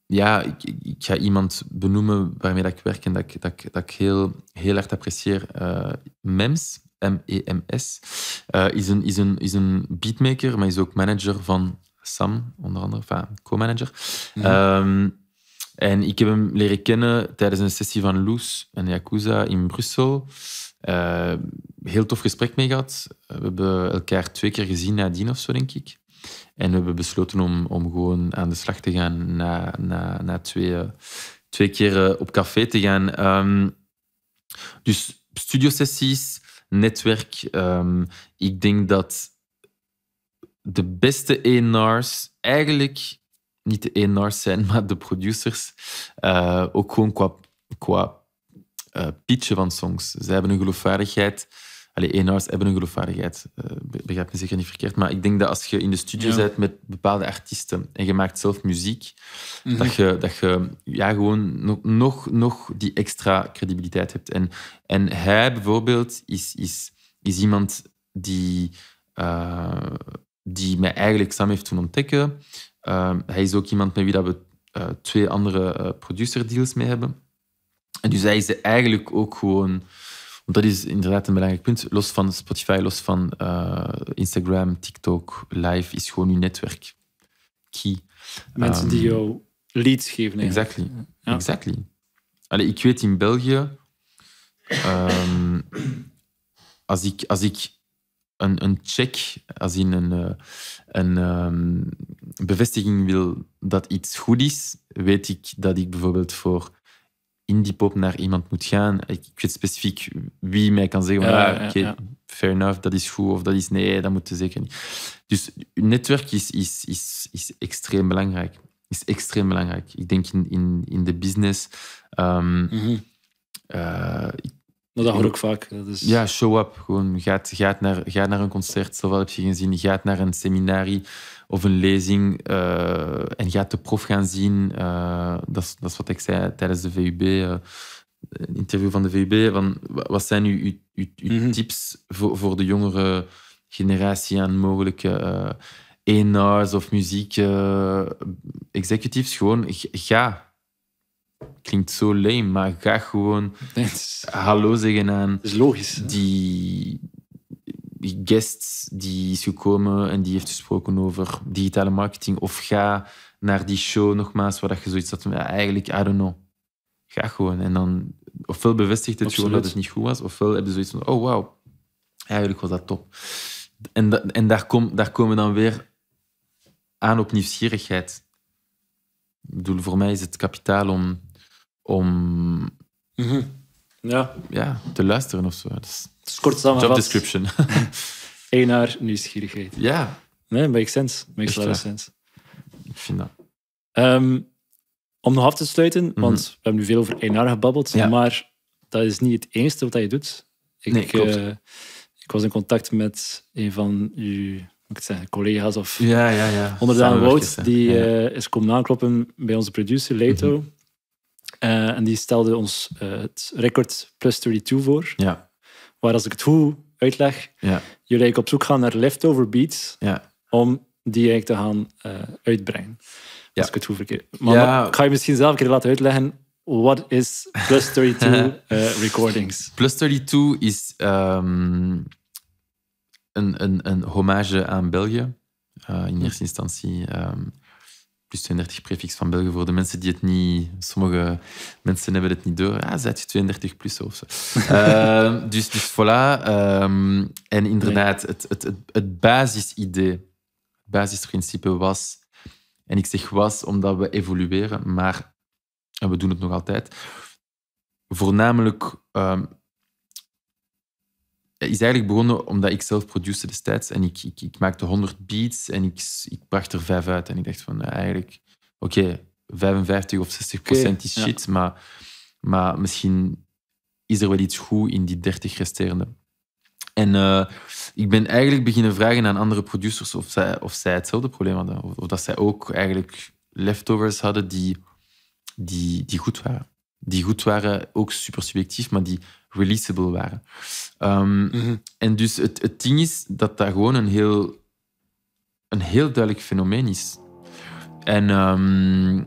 ja, ik, ga iemand benoemen waarmee dat ik werk en dat ik, dat ik, dat ik heel, heel hard apprecieer. Eh, MEMS, M-E-M-S, eh, is, een, is, een, is een beatmaker, maar is ook manager van Sam, onder andere, enfin, co-manager. Mm en ik heb hem leren kennen tijdens een sessie van Loes en Yakuza in Brussel. Eh, heel tof gesprek mee gehad. We hebben elkaar twee keer gezien nadien of zo, denk ik. En we hebben besloten om, om gewoon aan de slag te gaan na, na, na twee, eh, twee keer eh, op café te gaan. Um, dus studiosessies, netwerk. Ehm, ik denk dat de beste ENR's eigenlijk niet de Enars zijn, maar de producers. Eh, ook gewoon qua, qua eh, pitchen van songs. Ze hebben een geloofwaardigheid. Allee, Enars hebben een geloofwaardigheid. Uh, begrijp me zeker niet verkeerd. Maar ik denk dat als je in de studio ja. met bepaalde artiesten en je maakt zelf muziek, mhm. dat je, dat je ja, gewoon nog, nog, nog die extra credibiliteit hebt. En, en hij bijvoorbeeld is, is, is iemand die, die mij eigenlijk samen heeft toen ontdekken. Ehm, hij is ook iemand met wie we eh, twee andere eh, producer deals mee hebben. En dus hij is eigenlijk ook gewoon dat is inderdaad een belangrijk punt. Los van Spotify, los van eh, Instagram, TikTok, live, is gewoon uw netwerk key. Mensen ehm, die jou leads geven. Exactly. Ja. exactly. Allee, ik weet in België, ehm, als, ik, als ik een, een check, als in een, een bevestiging wil dat iets goed is, weet ik dat ik bijvoorbeeld voor indie pop naar iemand moet gaan. Ik, weet specifiek wie mij kan zeggen: ah, ja, fair enough, dat is goed of dat is nee, dat moet je zeker niet. Dus netwerk is, is, is, is extreem belangrijk. Is extreem belangrijk. Ik denk in, in, in de business. Um, nou, dat hoor ik vaak. Dus- ja, show up. Gewoon ga naar, naar een concert, zoveel heb je gezien. Gaat naar een seminarie of een lezing uh, en gaat de prof gaan zien. Eh, dat, is, dat wat ik zei tijdens de VUB, uh, eh, interview van de VUB. Van, wat zijn uw, uw, uw, mhm. tips voor, voor de jongere generatie aan mogelijke ena's of muziek-executives? Gewoon ga. Klinkt zo leem, maar ga gewoon hallo zeggen aan. Dat is logisch. Die, guest die is gekomen en die heeft gesproken over digitale marketing. Of ga naar die show nogmaals, waar dat je zoiets had eigenlijk, I don't know. Ga gewoon. En dan, ofwel bevestigt het gewoon dat het niet goed was, ofwel heb je zoiets van, oh wow, eigenlijk was dat top. En, en daar, kom, daar komen dan weer aan op nieuwsgierigheid. Ik bedoel, voor mij is het kapitaal om, om mhm. ja. Ja, te luisteren of zo. Dat kort samen Job description. Eén naar nieuwsgierigheid. Ja. Nee, makes sense. Makes a lot of sense. Ik vind dat. Ehm, om nog af te sluiten, mhm. want we hebben nu veel over jaar gebabbeld, maar dat is niet het enige wat je doet. Ik, nee, eh, ik was in contact met een van uw ik collega's of ja, ja, ja. Wout, die uh, is komen aankloppen bij onze producer, Leto. Mhm. Eh, en die stelde ons het record plus 32 voor. Ja. Waar als ik het hoe uitleg, ja. jullie op zoek gaan naar leftover beats ja. om die eigenlijk te gaan uh, uitbrengen. Ja. Als ik het hoe verkeer. Maar, ik ga je misschien zelf een keer laten uitleggen. Wat is Plus 32 uh, eh, Recordings? Plus 32 is ehm, een, een, een hommage aan België. Eh, in eerste instantie. Ehm, plus 32 prefix van België voor de mensen die het niet... Sommige mensen hebben het niet door. Ah, je 32 plus of zo. Ehm, dus, dus voilà. Ehm, en inderdaad, het, het, het, basisidee, het basisprincipe was... En ik zeg was omdat we evolueren, maar... En we doen het nog altijd. Voornamelijk ehm, is eigenlijk begonnen omdat ik zelf produceerde destijds. En ik, ik, ik, maakte 100 beats en ik, ik bracht er vijf uit. En ik dacht van, eh, eigenlijk, oké, 55 of 60 procent is shit. Maar, maar misschien is er wel iets goed in die 30 resterende. En eh, ik ben eigenlijk beginnen vragen aan andere producers of zij, of zij hetzelfde probleem hadden. Of, of, dat zij ook eigenlijk leftovers hadden die, die, die goed waren. Die goed waren, ook super subjectief, maar die releasable waren. Ehm, mhm. En dus het, het ding is dat dat gewoon een heel, een heel duidelijk fenomeen is. En, ehm,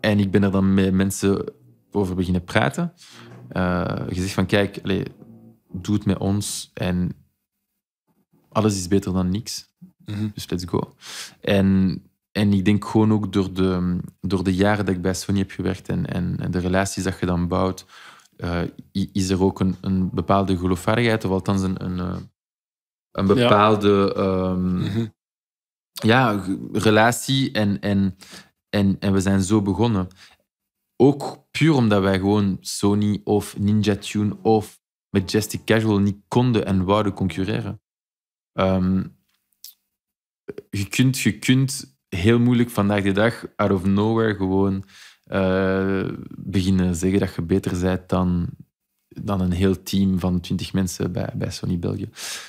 en ik ben er dan met mensen over beginnen praten. Uh, gezegd van, kijk, allez, doe het met ons en alles is beter dan niks. Mhm. Dus let's go. En, en ik denk gewoon ook door de, door de jaren dat ik bij Sony heb gewerkt en, en de relaties dat je dan bouwt, eh, is er ook een, bepaalde geloofwaardigheid, of althans een, een, eh, een bepaalde ehm, mhm. ja. ja relatie. En, en, en, en we zijn zo begonnen. Ook puur omdat wij gewoon Sony of Ninja Tune of Majestic Casual niet konden en wouden concurreren. Ehm, je, kunt, je kunt heel moeilijk vandaag de dag out of nowhere gewoon eh, beginnen zeggen dat je beter bent dan, dan een heel team van twintig mensen bij, bij Sony België.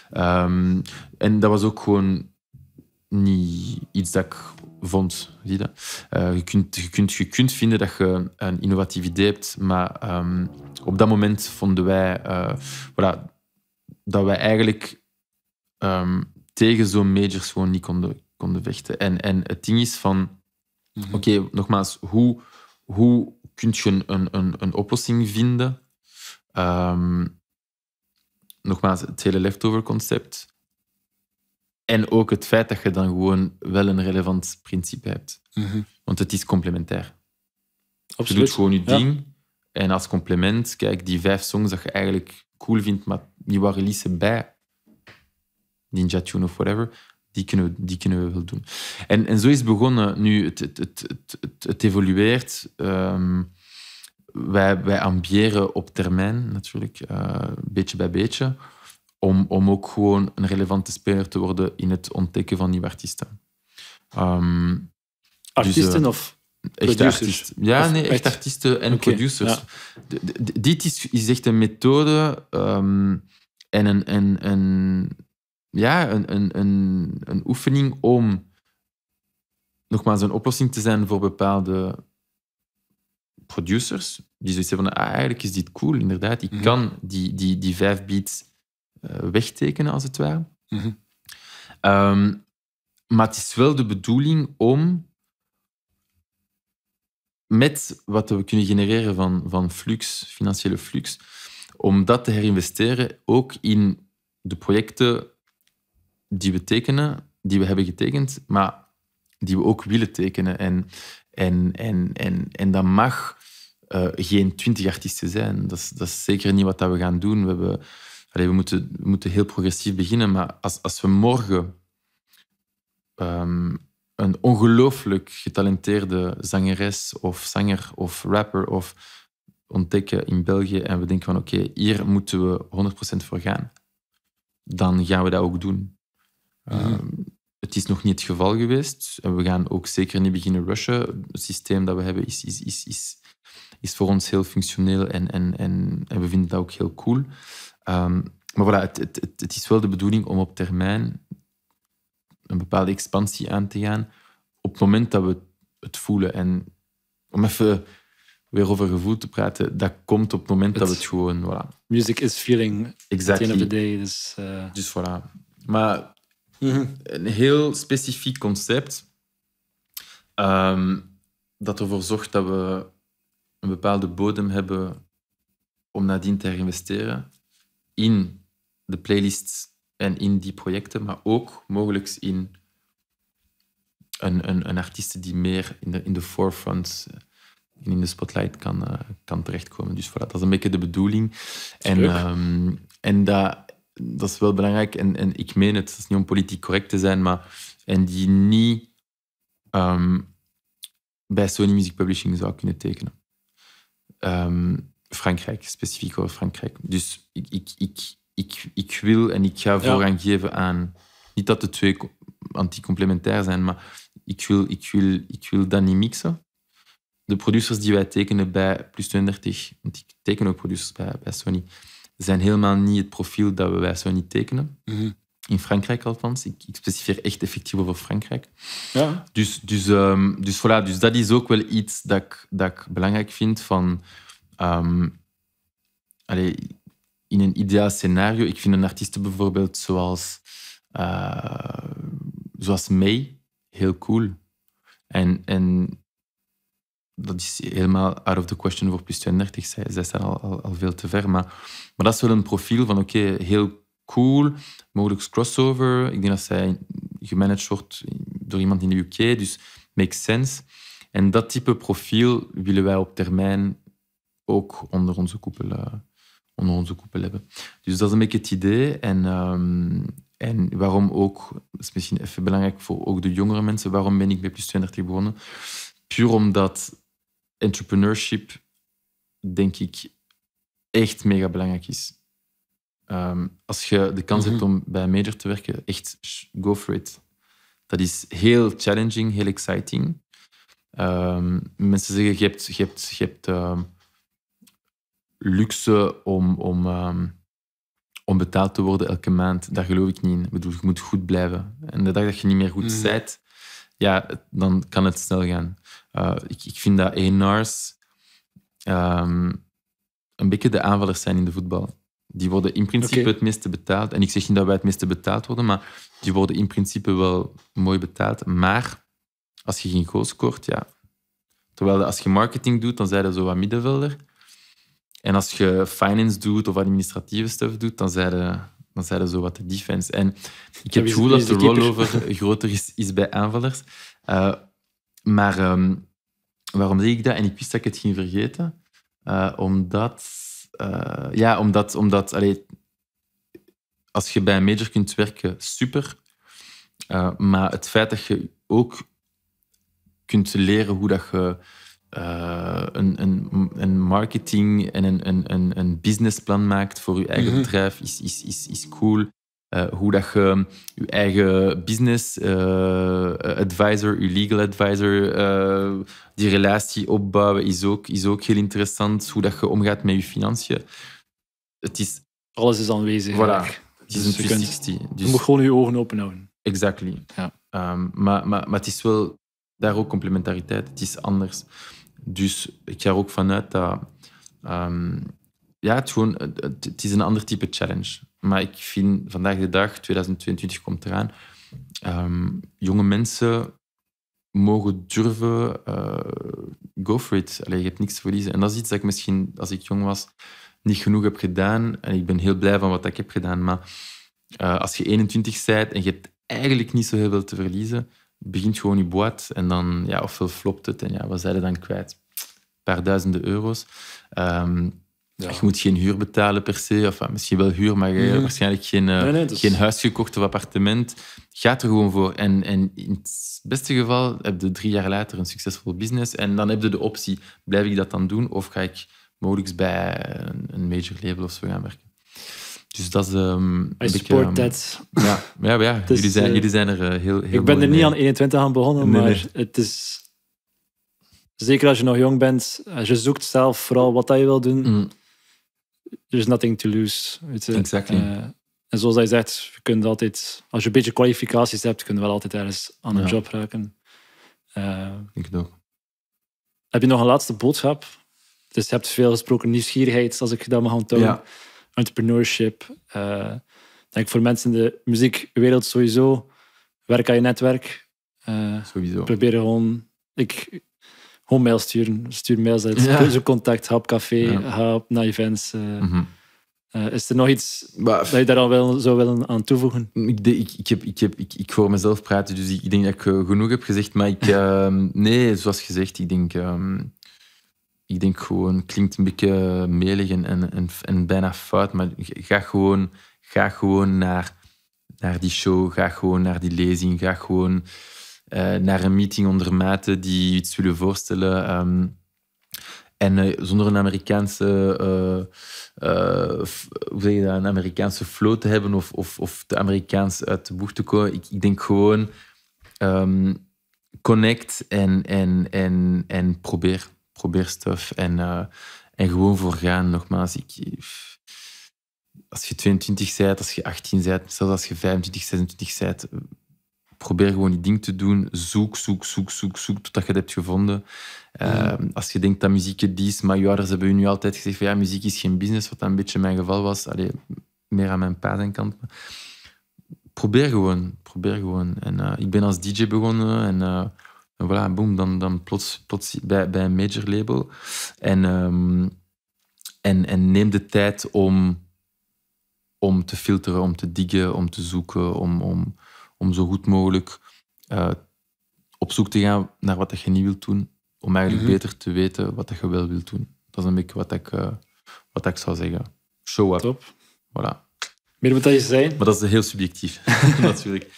Ehm, en dat was ook gewoon niet iets dat ik vond. Zie je, eh, je, kunt, je, kunt, je kunt vinden dat je een innovatief idee hebt, maar ehm, op dat moment vonden wij uh, voilà, dat wij eigenlijk ehm, tegen zo'n majors gewoon niet konden, konden vechten. En, en het ding is van, mhm. oké, nogmaals, hoe hoe kun je een, een, een oplossing vinden? Ehm, nogmaals, het hele leftover-concept. En ook het feit dat je dan gewoon wel een relevant principe hebt. Mhm. Want het is complementair. Absoluut. Je doet gewoon je ding. En als complement, kijk, die vijf songs dat je eigenlijk cool vindt, maar die waren released bij Ninja Tune of whatever die kunnen we, die kunnen we wel doen. En, en zo is het begonnen. Nu, het, het, het, het, het evolueert. Ehm, wij, wij ambiëren op termijn natuurlijk, uh, beetje bij beetje, om, om ook gewoon een relevante speler te worden in het ontdekken van nieuwe artiesten. Ehm, dus, eh, artiesten of Echt artiesten. Ja, nee, echt artiesten en producers. dit is, echt een methode ehm, en, een, en, en ja, een, een, een, een oefening om nogmaals een oplossing te zijn voor bepaalde producers. Die zoiets hebben van, ah, eigenlijk is dit cool, inderdaad. Ik mhm. kan die, die, die vijf beats eh, wegtekenen, als het ware. Mhm. Ehm, maar het is wel de bedoeling om met wat we kunnen genereren van, van flux, financiële flux, om dat te herinvesteren ook in de projecten die we tekenen, die we hebben getekend, maar die we ook willen tekenen. En, en, en, en, en dat mag eh, geen twintig artiesten zijn. Dat is, dat is zeker niet wat dat we gaan doen. We, hebben, we, moeten, we moeten heel progressief beginnen, maar als, als we morgen ehm, een ongelooflijk getalenteerde zangeres of zanger of rapper of ontdekken in België en we denken van oké, hier moeten we 100% voor gaan, dan gaan we dat ook doen. Mhm. Ehm, het is nog niet het geval geweest. En we gaan ook zeker niet beginnen rushen. Het systeem dat we hebben is, is, is, is, is voor ons heel functioneel en, en, en, en we vinden dat ook heel cool. Ehm, maar voilà, het, het, is wel de bedoeling om op termijn een bepaalde expansie aan te gaan op het moment dat we het voelen. En om even weer over gevoel te praten, dat komt op het moment dat we het gewoon... Voilà. Music is feeling exactly. at the end of the day. Dus, eh, dus voilà. Maar Mhm. Een heel specifiek concept um, dat ervoor zorgt dat we een bepaalde bodem hebben om nadien te herinvesteren in de playlists en in die projecten, maar ook mogelijk in een, een, een artiest die meer in de, in forefront en eh, in de spotlight kan, eh, kan terechtkomen. Dus voilà, dat is een beetje de bedoeling. En, ehm, en dat dat is wel belangrijk, en, en ik meen het, het is niet om politiek correct te zijn, maar en die niet ehm, bij Sony Music Publishing zou kunnen tekenen. Ehm, Frankrijk, specifiek over Frankrijk. Dus ik, ik, ik, ik, wil en ik ga voorrang geven aan. Niet dat de twee anti-complementair zijn, maar ik wil, ik, wil, ik wil dat niet mixen. De producers die wij tekenen bij Plus 32, want ik teken ook producers bij, bij Sony, zijn helemaal niet het profiel dat we wij zo niet tekenen. Mhm. In Frankrijk althans. Ik, ik specifieer echt effectief over Frankrijk. Ja. Dus, dus, ehm, dus, voilà, dus dat is ook wel iets dat ik, dat ik belangrijk vind van... Um, in een ideaal scenario... Ik vind een artiest bijvoorbeeld zoals, uh, zoals May heel cool. En, en dat is helemaal out of the question voor plus 32. Zij, zij staan al, al, al veel te ver, maar maar dat is wel een profiel van oké, heel cool, mogelijk crossover. Ik denk dat zij gemanaged wordt door iemand in de UK, dus makes sense. En dat type profiel willen wij op termijn ook onder onze koepel, eh, onder onze koepel hebben. Dus dat is een beetje het idee. En, ehm, en waarom ook, dat is misschien even belangrijk voor ook de jongere mensen, waarom ben ik bij Plus 32 begonnen? Puur omdat entrepreneurship, denk ik, echt mega belangrijk is. Ehm, als je de kans mhm. hebt om bij Major te werken, echt go for it. Dat is heel challenging, heel exciting. Ehm, mensen zeggen, je hebt, je hebt, je hebt ehm, luxe om, om, om betaald te worden elke maand. Daar geloof ik niet in. Ik bedoel, je moet goed blijven. En de dag dat je niet meer goed mm. bent, ja, dan kan het snel gaan. Eh, ik, ik vind dat ENARS... Um, een beetje de aanvallers zijn in de voetbal. Die worden in principe het meeste betaald. En ik zeg niet dat wij het meeste betaald worden, maar die worden in principe wel mooi betaald. Maar als je geen goal scoort, ja. Terwijl als je marketing doet, dan zijn er zo wat middenvelder. En als je finance doet of administratieve stuff doet, dan zijn er dan zijn zo wat de defense. En ik heb het gevoel dat de rollover groter is, is bij aanvallers. Eh, maar ehm, waarom zeg ik dat? En ik wist dat ik het ging vergeten. Eh, omdat, eh, ja, omdat, omdat als je bij een major kunt werken, super. Eh, maar het feit dat je ook kunt leren hoe dat je een, een, een marketing en een, een, een businessplan maakt voor je eigen mhm. bedrijf, is, is, is, is cool. Eh, hoe dat je je eigen business eh, eh, advisor, je legal advisor, die relatie opbouwen is ook, is ook heel interessant. Hoe dat je omgaat met je financiën. Het is... Alles is aanwezig. Het is dus een 360. dus... Je moet gewoon je ogen open houden. Exactly. Ja. Ehm, maar, maar, maar het is wel daar ook complementariteit. Het is anders. Dus ik ga er ook vanuit dat... Ehm, ja, het, gewoon, het is een ander type challenge. Maar ik vind vandaag de dag, 2022 komt eraan, ehm, jonge mensen mogen durven, eh, go for it. Allee, je hebt niks te verliezen. En dat is iets dat ik misschien, als ik jong was, niet genoeg heb gedaan. En ik ben heel blij van wat ik heb gedaan. Maar eh, als je 21 bent en je hebt eigenlijk niet zo heel veel te verliezen, begint gewoon je boat en dan, ja, ofwel flopt het en ja, wat zijn er dan kwijt? Een paar duizenden euro's. Um, je moet geen huur betalen per se, of eh, misschien wel huur, maar je mhm. waarschijnlijk geen, eh, nee, geen huis gekocht of appartement. Gaat er gewoon voor. En, en in het beste geval heb je drie jaar later een succesvol business en dan heb je de optie, blijf ik dat dan doen of ga ik mogelijk bij een, major label of zo gaan werken. Dus dat is... Um, I support ehm, that. Ja, ja, ja jullie, dus, zijn, eh, jullie zijn er heel, heel... Ik ben er niet aan 21 aan begonnen, maar het is... Zeker als je nog jong bent, als je zoekt zelf vooral wat dat je wil doen... Mm there's nothing to lose. Exactly. Eh, en zoals hij zegt, je kunt altijd, als je een beetje kwalificaties hebt, kun je wel altijd ergens aan een job raken. Uh, eh, ik ook. Heb je nog een laatste boodschap? Dus je hebt veel gesproken nieuwsgierigheid, als ik dat mag aantonen. Ja. Entrepreneurship. Uh, denk voor mensen in de muziekwereld sowieso. Werk aan je netwerk. sowieso. Probeer gewoon... Ik, gewoon mail sturen. Stuur mails uit. Ja. Zoek contact, hap café, ja. ga naar events. Uh, mm is er nog iets dat je daar al wel, zou willen aan toevoegen? Ik, ik, ik, heb, ik, heb, ik, ik hoor mezelf praten, dus ik, denk dat ik eh, genoeg heb gezegd. Maar ik, uh, nee, zoals gezegd, ik denk, um, ik denk gewoon, klinkt een beetje melig en, en, en, bijna fout, maar ga gewoon, ga gewoon naar, naar die show, ga gewoon naar die lezing, ga gewoon eh, naar een meeting onder maten die iets zullen voorstellen. Ehm, en eh, zonder een Amerikaanse, eh, hoe zeg je dat, een Amerikaanse flow te hebben of, of, of te Amerikaans uit de bocht te komen, ik, ik denk gewoon ehm, connect en, en, en, en probeer, probeer stuff. En, en gewoon voor gaan, nogmaals. Ik, als je 22 bent, als je 18 bent, zelfs als je 25, 26 bent, probeer gewoon die ding te doen. Zoek, zoek, zoek, zoek, zoek, totdat je het hebt gevonden. Ehm, als je denkt dat muziek het is, maar je ouders hebben je nu altijd gezegd van ja, muziek is geen business, wat een beetje mijn geval was. Allee, meer aan mijn pa kant. Probeer gewoon, probeer gewoon. En eh, ik ben als DJ begonnen en, uh, voilà, boom, dan, dan plots, plots bij, bij een major label. En, ehm, en, en neem de tijd om, om te filteren, om te diggen, om te zoeken, om, om om zo goed mogelijk eh, op zoek te gaan naar wat je niet wilt doen, om eigenlijk mhm. beter te weten wat je wel wilt doen. Dat is een beetje wat ik, eh, wat ik zou zeggen. Show up. Voilà. Meer moet dat je zijn. Maar dat is heel subjectief, natuurlijk.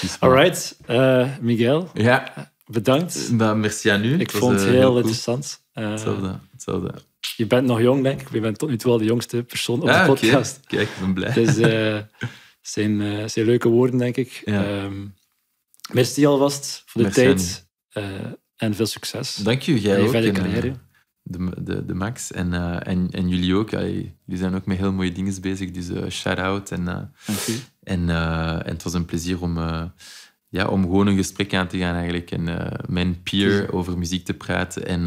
Dus All right, eh, Miguel. Ja. Bedankt. Dan merci aan u. Ik vond het heel, interessant. hetzelfde, hetzelfde. Je bent nog jong, denk ik. Je bent tot nu toe wel de jongste persoon op ah, de podcast. Okay. Kijk, ik ben blij. Dus, zijn, eh, zijn leuke woorden, denk ik. Ja. Um, merci alvast voor de tijd eh, en veel succes. Dank je, jij ook. Verder eh, De, de, de, Max en, en, en jullie ook. jullie zijn ook met heel mooie dingen bezig, dus shout-out. En, en, en het was een plezier om ja, om gewoon een gesprek aan te gaan eigenlijk. En mijn peer over muziek te praten. En,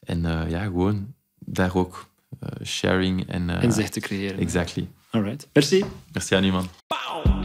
en ja, gewoon daar ook sharing en... Inzicht te creëren. Exactly. All right. Merci. Merci aan iemand.